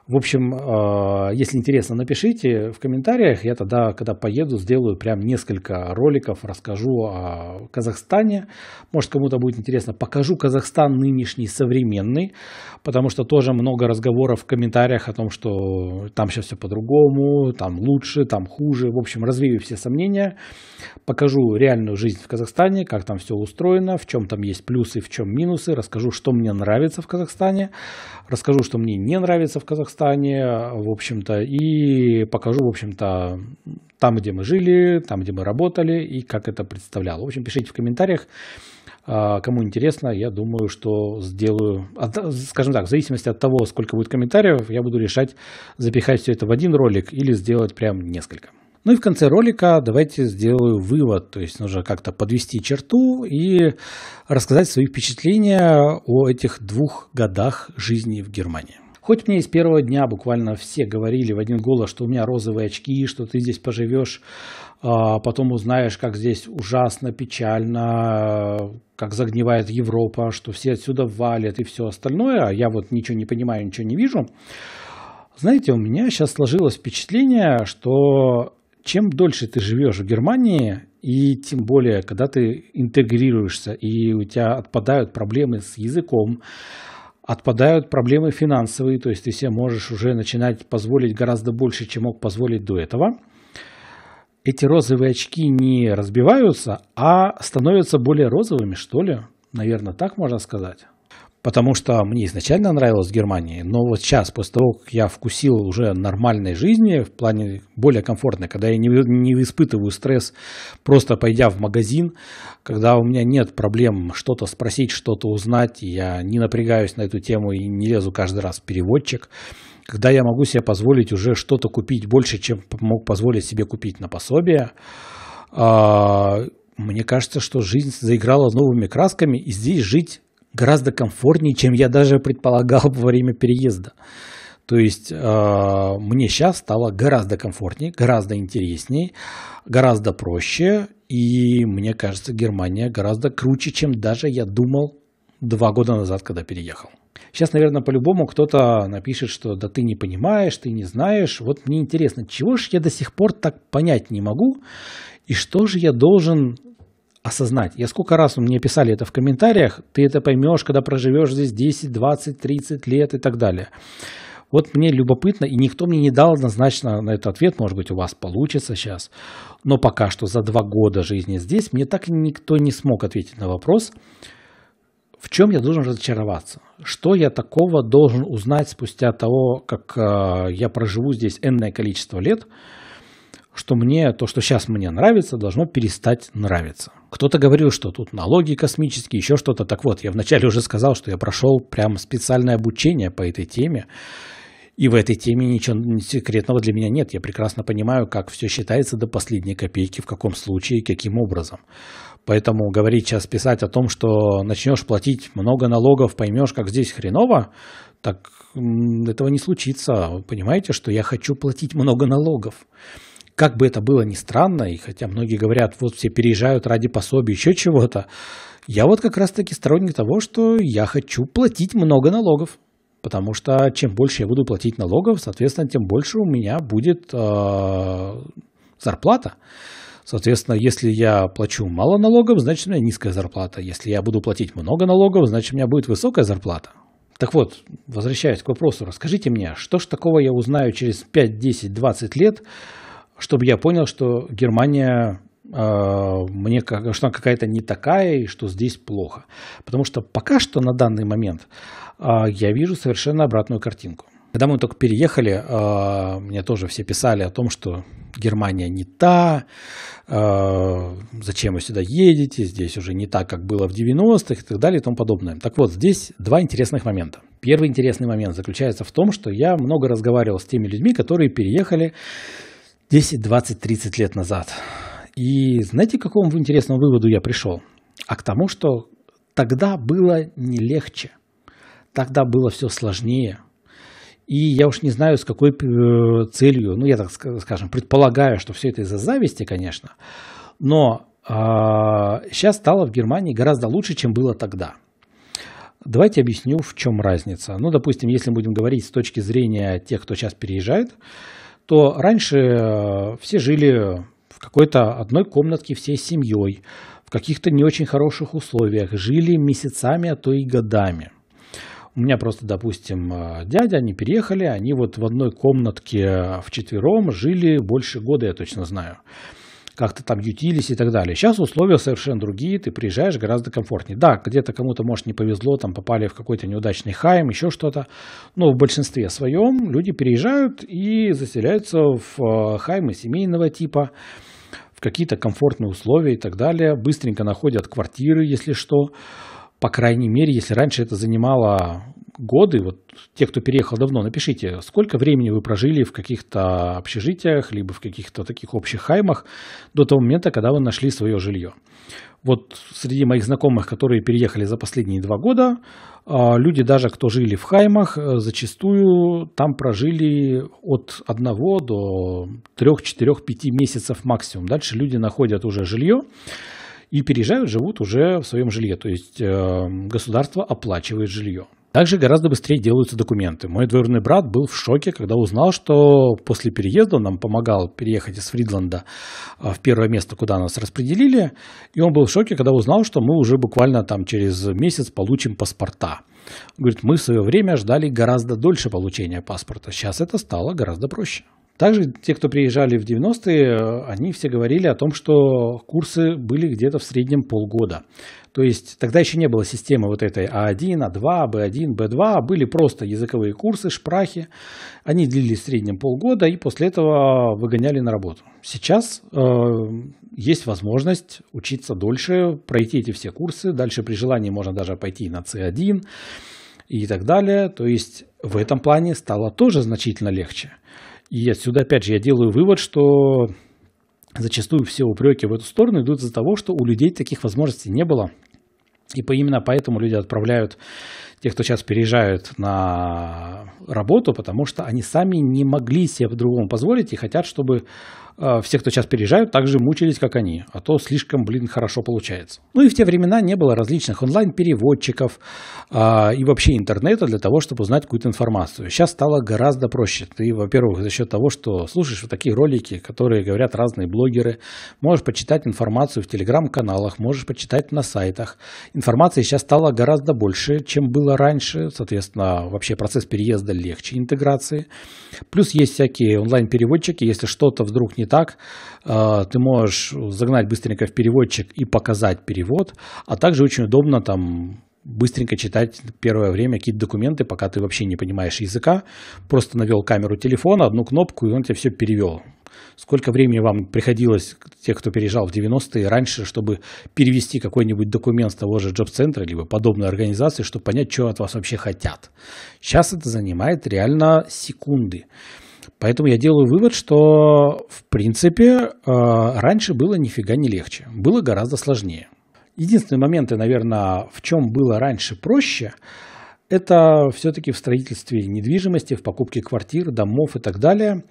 В общем, а, если интересно, напишите в комментариях. Я тогда, когда поеду, сделаю прям несколько роликов, расскажу о Казахстане. Может, кому-то будет интересно. Покажу Казахстан нынешний, современный, потому что тоже много разговоров в комментариях о том, что там сейчас все по-другому, там лучше, там хуже. В общем, развею все сомнения. Покажу реальную жизнь в Казахстане, как там все устроено, в чем там есть плюсы, в чем минусы. Расскажу, что мне нравится в Казахстане. Расскажу, что мне не нравится в Казахстане Казахстане, в общем-то, и покажу, в общем-то, там, где мы жили, там, где мы работали и как это представляло. В общем, пишите в комментариях, а, кому интересно, я думаю, что сделаю, скажем так, в зависимости от того, сколько будет комментариев, я буду решать, запихать все это в один ролик или сделать прям несколько. Ну и в конце ролика давайте сделаю вывод, то есть нужно как-то подвести черту и рассказать свои впечатления о этих двух годах жизни в Германии. Хоть мне и с первого дня буквально все говорили в один голос, что у меня розовые очки, что ты здесь поживешь, а потом узнаешь, как здесь ужасно, печально, как загнивает Европа, что все отсюда валят и все остальное, а я вот ничего не понимаю, ничего не вижу. Знаете, у меня сейчас сложилось впечатление, что чем дольше ты живешь в Германии, и тем более, когда ты интегрируешься, и у тебя отпадают проблемы с языком, Отпадают проблемы финансовые, то есть ты себе можешь уже начинать позволить гораздо больше, чем мог позволить до этого. Эти розовые очки не разбиваются, а становятся более розовыми, что ли. Наверное, так можно сказать потому что мне изначально нравилась Германия, но вот сейчас, после того, как я вкусил уже нормальной жизни, в плане более комфортной, когда я не, не испытываю стресс, просто пойдя в магазин, когда у меня нет проблем что-то спросить, что-то узнать, я не напрягаюсь на эту тему и не лезу каждый раз в переводчик, когда я могу себе позволить уже что-то купить больше, чем мог позволить себе купить на пособие, а, мне кажется, что жизнь заиграла новыми красками, и здесь жить гораздо комфортнее, чем я даже предполагал во время переезда. То есть э, мне сейчас стало гораздо комфортнее, гораздо интереснее, гораздо проще. И мне кажется, Германия гораздо круче, чем даже я думал два года назад, когда переехал. Сейчас, наверное, по-любому кто-то напишет, что да ты не понимаешь, ты не знаешь. Вот мне интересно, чего же я до сих пор так понять не могу? И что же я должен осознать. Я сколько раз мне писали это в комментариях, ты это поймешь, когда проживешь здесь 10, 20, 30 лет и так далее. Вот мне любопытно, и никто мне не дал однозначно на этот ответ, может быть, у вас получится сейчас. Но пока что за два года жизни здесь мне так никто не смог ответить на вопрос, в чем я должен разочароваться, что я такого должен узнать спустя того, как э, я проживу здесь энное количество лет, что мне то, что сейчас мне нравится, должно перестать нравиться. Кто-то говорил, что тут налоги космические, еще что-то. Так вот, я вначале уже сказал, что я прошел прям специальное обучение по этой теме. И в этой теме ничего секретного для меня нет. Я прекрасно понимаю, как все считается до последней копейки, в каком случае, каким образом. Поэтому говорить сейчас, писать о том, что начнешь платить много налогов, поймешь, как здесь хреново, так этого не случится. Вы понимаете, что я хочу платить много налогов. Как бы это было ни странно, и хотя многие говорят, вот все переезжают ради пособия, еще чего-то, я вот как раз-таки сторонник того, что я хочу платить много налогов. Потому что чем больше я буду платить налогов, соответственно, тем больше у меня будет э, зарплата. Соответственно, если я плачу мало налогов, значит у меня низкая зарплата. Если я буду платить много налогов, значит у меня будет высокая зарплата. Так вот, возвращаясь к вопросу, расскажите мне, что ж такого я узнаю через 5, 10, 20 лет, чтобы я понял, что Германия а, мне что она какая-то не такая и что здесь плохо. Потому что пока что на данный момент а, я вижу совершенно обратную картинку. Когда мы только переехали, а, мне тоже все писали о том, что Германия не та, зачем вы сюда едете, здесь уже не так, как было в 90-х и так далее и тому подобное. Так вот, здесь два интересных момента. Первый интересный момент заключается в том, что я много разговаривал с теми людьми, которые переехали 10, 20, 30 лет назад. И знаете, к какому интересному выводу я пришел? А к тому, что тогда было не легче, тогда было все сложнее. И я уж не знаю, с какой э, целью, ну я так скажем, предполагаю, что все это из-за зависти, конечно, но э, а, сейчас стало в Германии гораздо лучше, чем было тогда. Давайте объясню, в чем разница. Ну, допустим, если будем говорить с точки зрения тех, кто сейчас переезжает, то раньше э, все жили в какой-то одной комнатке всей семьей, в каких-то не очень хороших условиях, жили месяцами, а то и годами. У меня просто, допустим, э, дядя, они переехали, они вот в одной комнатке э, вчетвером жили больше года, я точно знаю как-то там ютились и так далее. Сейчас условия совершенно другие, ты приезжаешь гораздо комфортнее. Да, где-то кому-то, может, не повезло, там попали в какой-то неудачный хайм, еще что-то. Но в большинстве своем люди переезжают и заселяются в э, хаймы семейного типа, в какие-то комфортные условия и так далее. Быстренько находят квартиры, если что. По крайней мере, если раньше это занимало годы, вот те, кто переехал давно, напишите, сколько времени вы прожили в каких-то общежитиях, либо в каких-то таких общих хаймах до того момента, когда вы нашли свое жилье. Вот среди моих знакомых, которые переехали за последние два года, а, люди даже, кто жили в хаймах, э, зачастую там прожили от одного до трех четырех пяти месяцев максимум. Дальше люди находят уже жилье и переезжают, живут уже в своем жилье. То есть э, государство оплачивает жилье. Также гораздо быстрее делаются документы. Мой двоюродный брат был в шоке, когда узнал, что после переезда он нам помогал переехать из Фридланда э, в первое место, куда нас распределили. И он был в шоке, когда узнал, что мы уже буквально там через месяц получим паспорта. Говорит, мы в свое время ждали гораздо дольше получения паспорта. Сейчас это стало гораздо проще. Также те, кто приезжали в 90-е, они все говорили о том, что курсы были где-то в среднем полгода. То есть тогда еще не было системы вот этой А1, А2, Б1, Б2. Были просто языковые курсы, шпрахи. Они длились в среднем полгода и после этого выгоняли на работу. Сейчас э, есть возможность учиться дольше, пройти эти все курсы. Дальше при желании можно даже пойти на С1 и так далее. То есть в этом плане стало тоже значительно легче – и отсюда, опять же, я делаю вывод, что зачастую все упреки в эту сторону идут из-за того, что у людей таких возможностей не было. И по, именно поэтому люди отправляют тех, кто сейчас переезжают на работу, потому что они сами не могли себе по-другому позволить и хотят, чтобы а, все, кто сейчас переезжают, также мучились, как они, а то слишком, блин, хорошо получается. Ну и в те времена не было различных онлайн-переводчиков а, и вообще интернета для того, чтобы узнать какую-то информацию. Сейчас стало гораздо проще. Ты, во-первых, за счет того, что слушаешь вот такие ролики, которые говорят разные блогеры, можешь почитать информацию в телеграм-каналах, можешь почитать на сайтах. Информации сейчас стало гораздо больше, чем было раньше, соответственно, вообще процесс переезда легче интеграции. Плюс есть всякие онлайн-переводчики, если что-то вдруг не так. А, ты можешь загнать быстренько в переводчик и показать перевод, а также очень удобно там быстренько читать первое время какие-то документы, пока ты вообще не понимаешь языка. Просто навел камеру телефона, одну кнопку, и он тебе все перевел. Сколько времени вам приходилось, те, кто переезжал в 90-е, раньше, чтобы перевести какой-нибудь документ с того же джоб-центра, либо подобной организации, чтобы понять, что от вас вообще хотят. Сейчас это занимает реально секунды. Поэтому я делаю вывод, что в принципе э, раньше было нифига не легче, было гораздо сложнее. Единственные моменты, наверное, в чем было раньше проще, это все-таки в строительстве недвижимости, в покупке квартир, домов и так далее.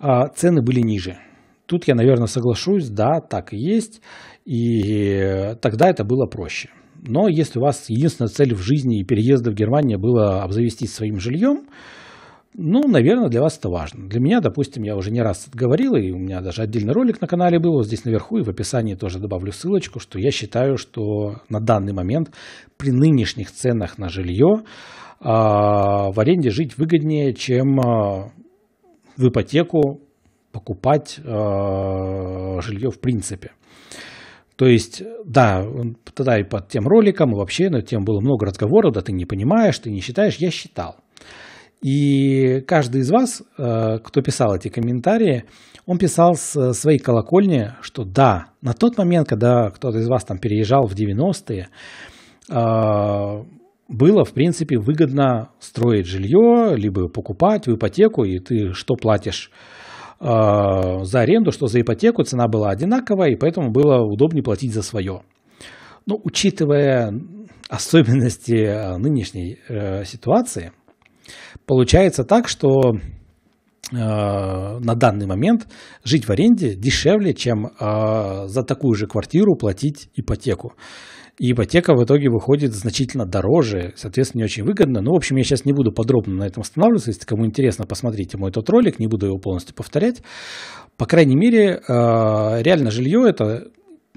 Э, цены были ниже. Тут я, наверное, соглашусь, да, так и есть. И тогда это было проще. Но если у вас единственная цель в жизни и переезда в Германию было обзавестись своим жильем, ну, наверное, для вас это важно. Для меня, допустим, я уже не раз говорил, и у меня даже отдельный ролик на канале был, вот здесь наверху, и в описании тоже добавлю ссылочку, что я считаю, что на данный момент при нынешних ценах на жилье э, в аренде жить выгоднее, чем э, в ипотеку покупать э, жилье в принципе. То есть, да, тогда и под тем роликом, и вообще на тем было много разговоров, да ты не понимаешь, ты не считаешь, я считал. И каждый из вас, э, кто писал эти комментарии, он писал с э, своей колокольни, что да, на тот момент, когда кто-то из вас там переезжал в 90-е, э, было, в принципе, выгодно строить жилье, либо покупать в ипотеку, и ты что платишь за аренду, что за ипотеку, цена была одинаковая, и поэтому было удобнее платить за свое. Но ну, учитывая особенности нынешней ситуации – Получается так, что э, на данный момент жить в аренде дешевле, чем э, за такую же квартиру платить ипотеку. И ипотека в итоге выходит значительно дороже, соответственно, не очень выгодно. Ну, в общем, я сейчас не буду подробно на этом останавливаться. Если кому интересно, посмотрите мой этот ролик, не буду его полностью повторять. По крайней мере, э, реально жилье это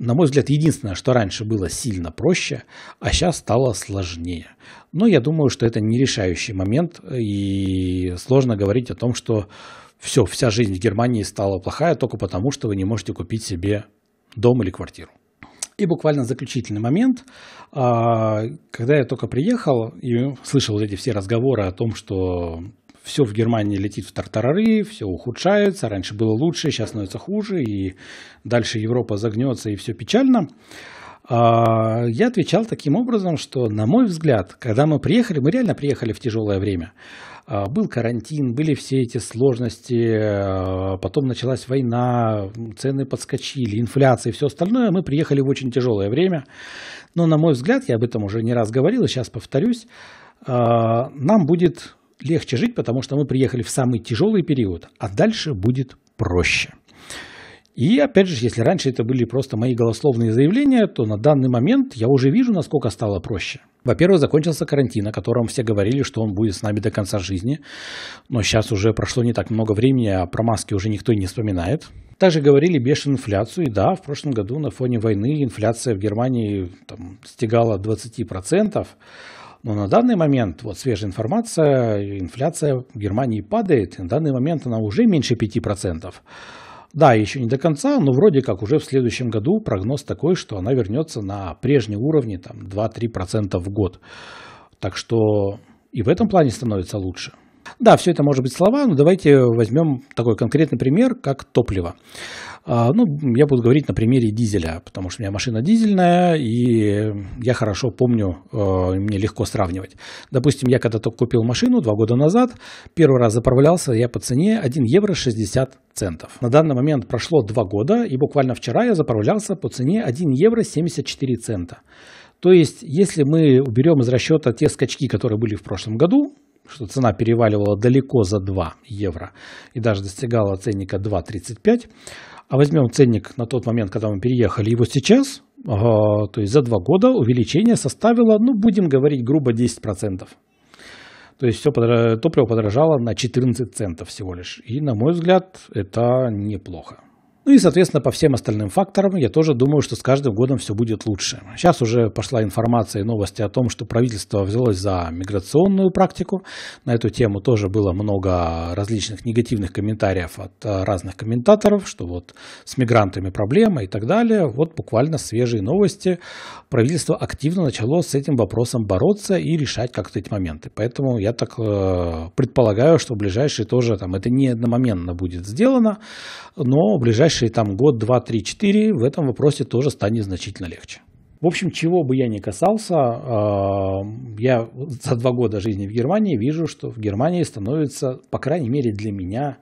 на мой взгляд, единственное, что раньше было сильно проще, а сейчас стало сложнее. Но я думаю, что это не решающий момент, и сложно говорить о том, что все, вся жизнь в Германии стала плохая только потому, что вы не можете купить себе дом или квартиру. И буквально заключительный момент, а, когда я только приехал и слышал эти все разговоры о том, что все в Германии летит в тартарары, все ухудшается, раньше было лучше, сейчас становится хуже, и дальше Европа загнется, и все печально. А, я отвечал таким образом, что, на мой взгляд, когда мы приехали, мы реально приехали в тяжелое время. А, был карантин, были все эти сложности, а, потом началась война, цены подскочили, инфляция и все остальное. Мы приехали в очень тяжелое время. Но, на мой взгляд, я об этом уже не раз говорил сейчас повторюсь, нам будет легче жить, потому что мы приехали в самый тяжелый период, а дальше будет проще. И опять же, если раньше это были просто мои голословные заявления, то на данный момент я уже вижу, насколько стало проще. Во-первых, закончился карантин, о котором все говорили, что он будет с нами до конца жизни. Но сейчас уже прошло не так много времени, а про маски уже никто и не вспоминает. Также говорили бешеную инфляцию. И да, в прошлом году на фоне войны инфляция в Германии там, достигала 20%. Но на данный момент, вот свежая информация, инфляция в Германии падает. На данный момент она уже меньше 5%. Да, еще не до конца, но вроде как уже в следующем году прогноз такой, что она вернется на прежние уровни, там 2-3% в год. Так что и в этом плане становится лучше. Да, все это может быть слова, но давайте возьмем такой конкретный пример, как топливо. А, ну, я буду говорить на примере дизеля, потому что у меня машина дизельная, и я хорошо помню, э, мне легко сравнивать. Допустим, я когда то купил машину два года назад, первый раз заправлялся я по цене 1 евро 60 центов. На данный момент прошло два года, и буквально вчера я заправлялся по цене 1 евро 74 цента. То есть, если мы уберем из расчета те скачки, которые были в прошлом году, что цена переваливала далеко за 2 евро и даже достигала ценника 2,35. А возьмем ценник на тот момент, когда мы переехали, его сейчас, то есть за 2 года увеличение составило, ну, будем говорить, грубо 10%. То есть все подорож... топливо подорожало на 14 центов всего лишь. И, на мой взгляд, это неплохо. Ну и, соответственно, по всем остальным факторам я тоже думаю, что с каждым годом все будет лучше. Сейчас уже пошла информация и новости о том, что правительство взялось за миграционную практику. На эту тему тоже было много различных негативных комментариев от э, разных комментаторов, что вот с мигрантами проблема и так далее. Вот буквально свежие новости. Правительство активно начало с этим вопросом бороться и решать как-то эти моменты. Поэтому я так э, предполагаю, что в ближайшие тоже там это не одномоментно будет сделано, но в ближайшие ближайшие там год, два, три, четыре в этом вопросе тоже станет значительно легче. В общем, чего бы я ни касался, а, я за два года жизни в Германии вижу, что в Германии становится, по крайней мере для меня,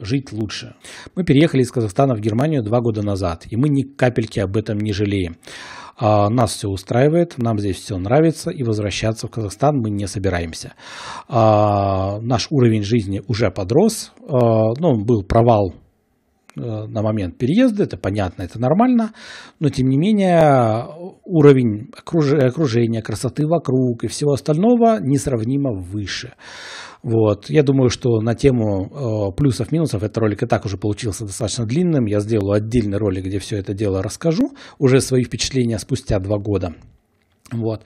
жить лучше. Мы переехали из Казахстана в Германию два года назад, и мы ни капельки об этом не жалеем. А, нас все устраивает, нам здесь все нравится, и возвращаться в Казахстан мы не собираемся. А, наш уровень жизни уже подрос, но ну, был провал Э, на момент переезда, это понятно, это нормально, но тем не менее уровень окружения, красоты вокруг и всего остального несравнимо выше. Вот. Я думаю, что на тему э, плюсов-минусов этот ролик и так уже получился достаточно длинным. Я сделаю отдельный ролик, где все это дело расскажу, уже свои впечатления спустя два года. Вот.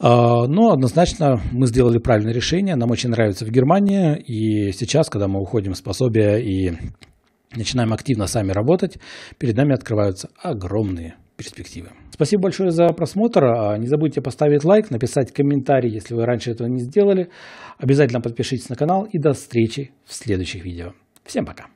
Э, но однозначно мы сделали правильное решение. Нам очень нравится в Германии. И сейчас, когда мы уходим с пособия и начинаем активно сами работать, перед нами открываются огромные перспективы. Спасибо большое за просмотр. А, не забудьте поставить лайк, написать комментарий, если вы раньше этого не сделали. Обязательно подпишитесь на канал и до встречи в следующих видео. Всем пока!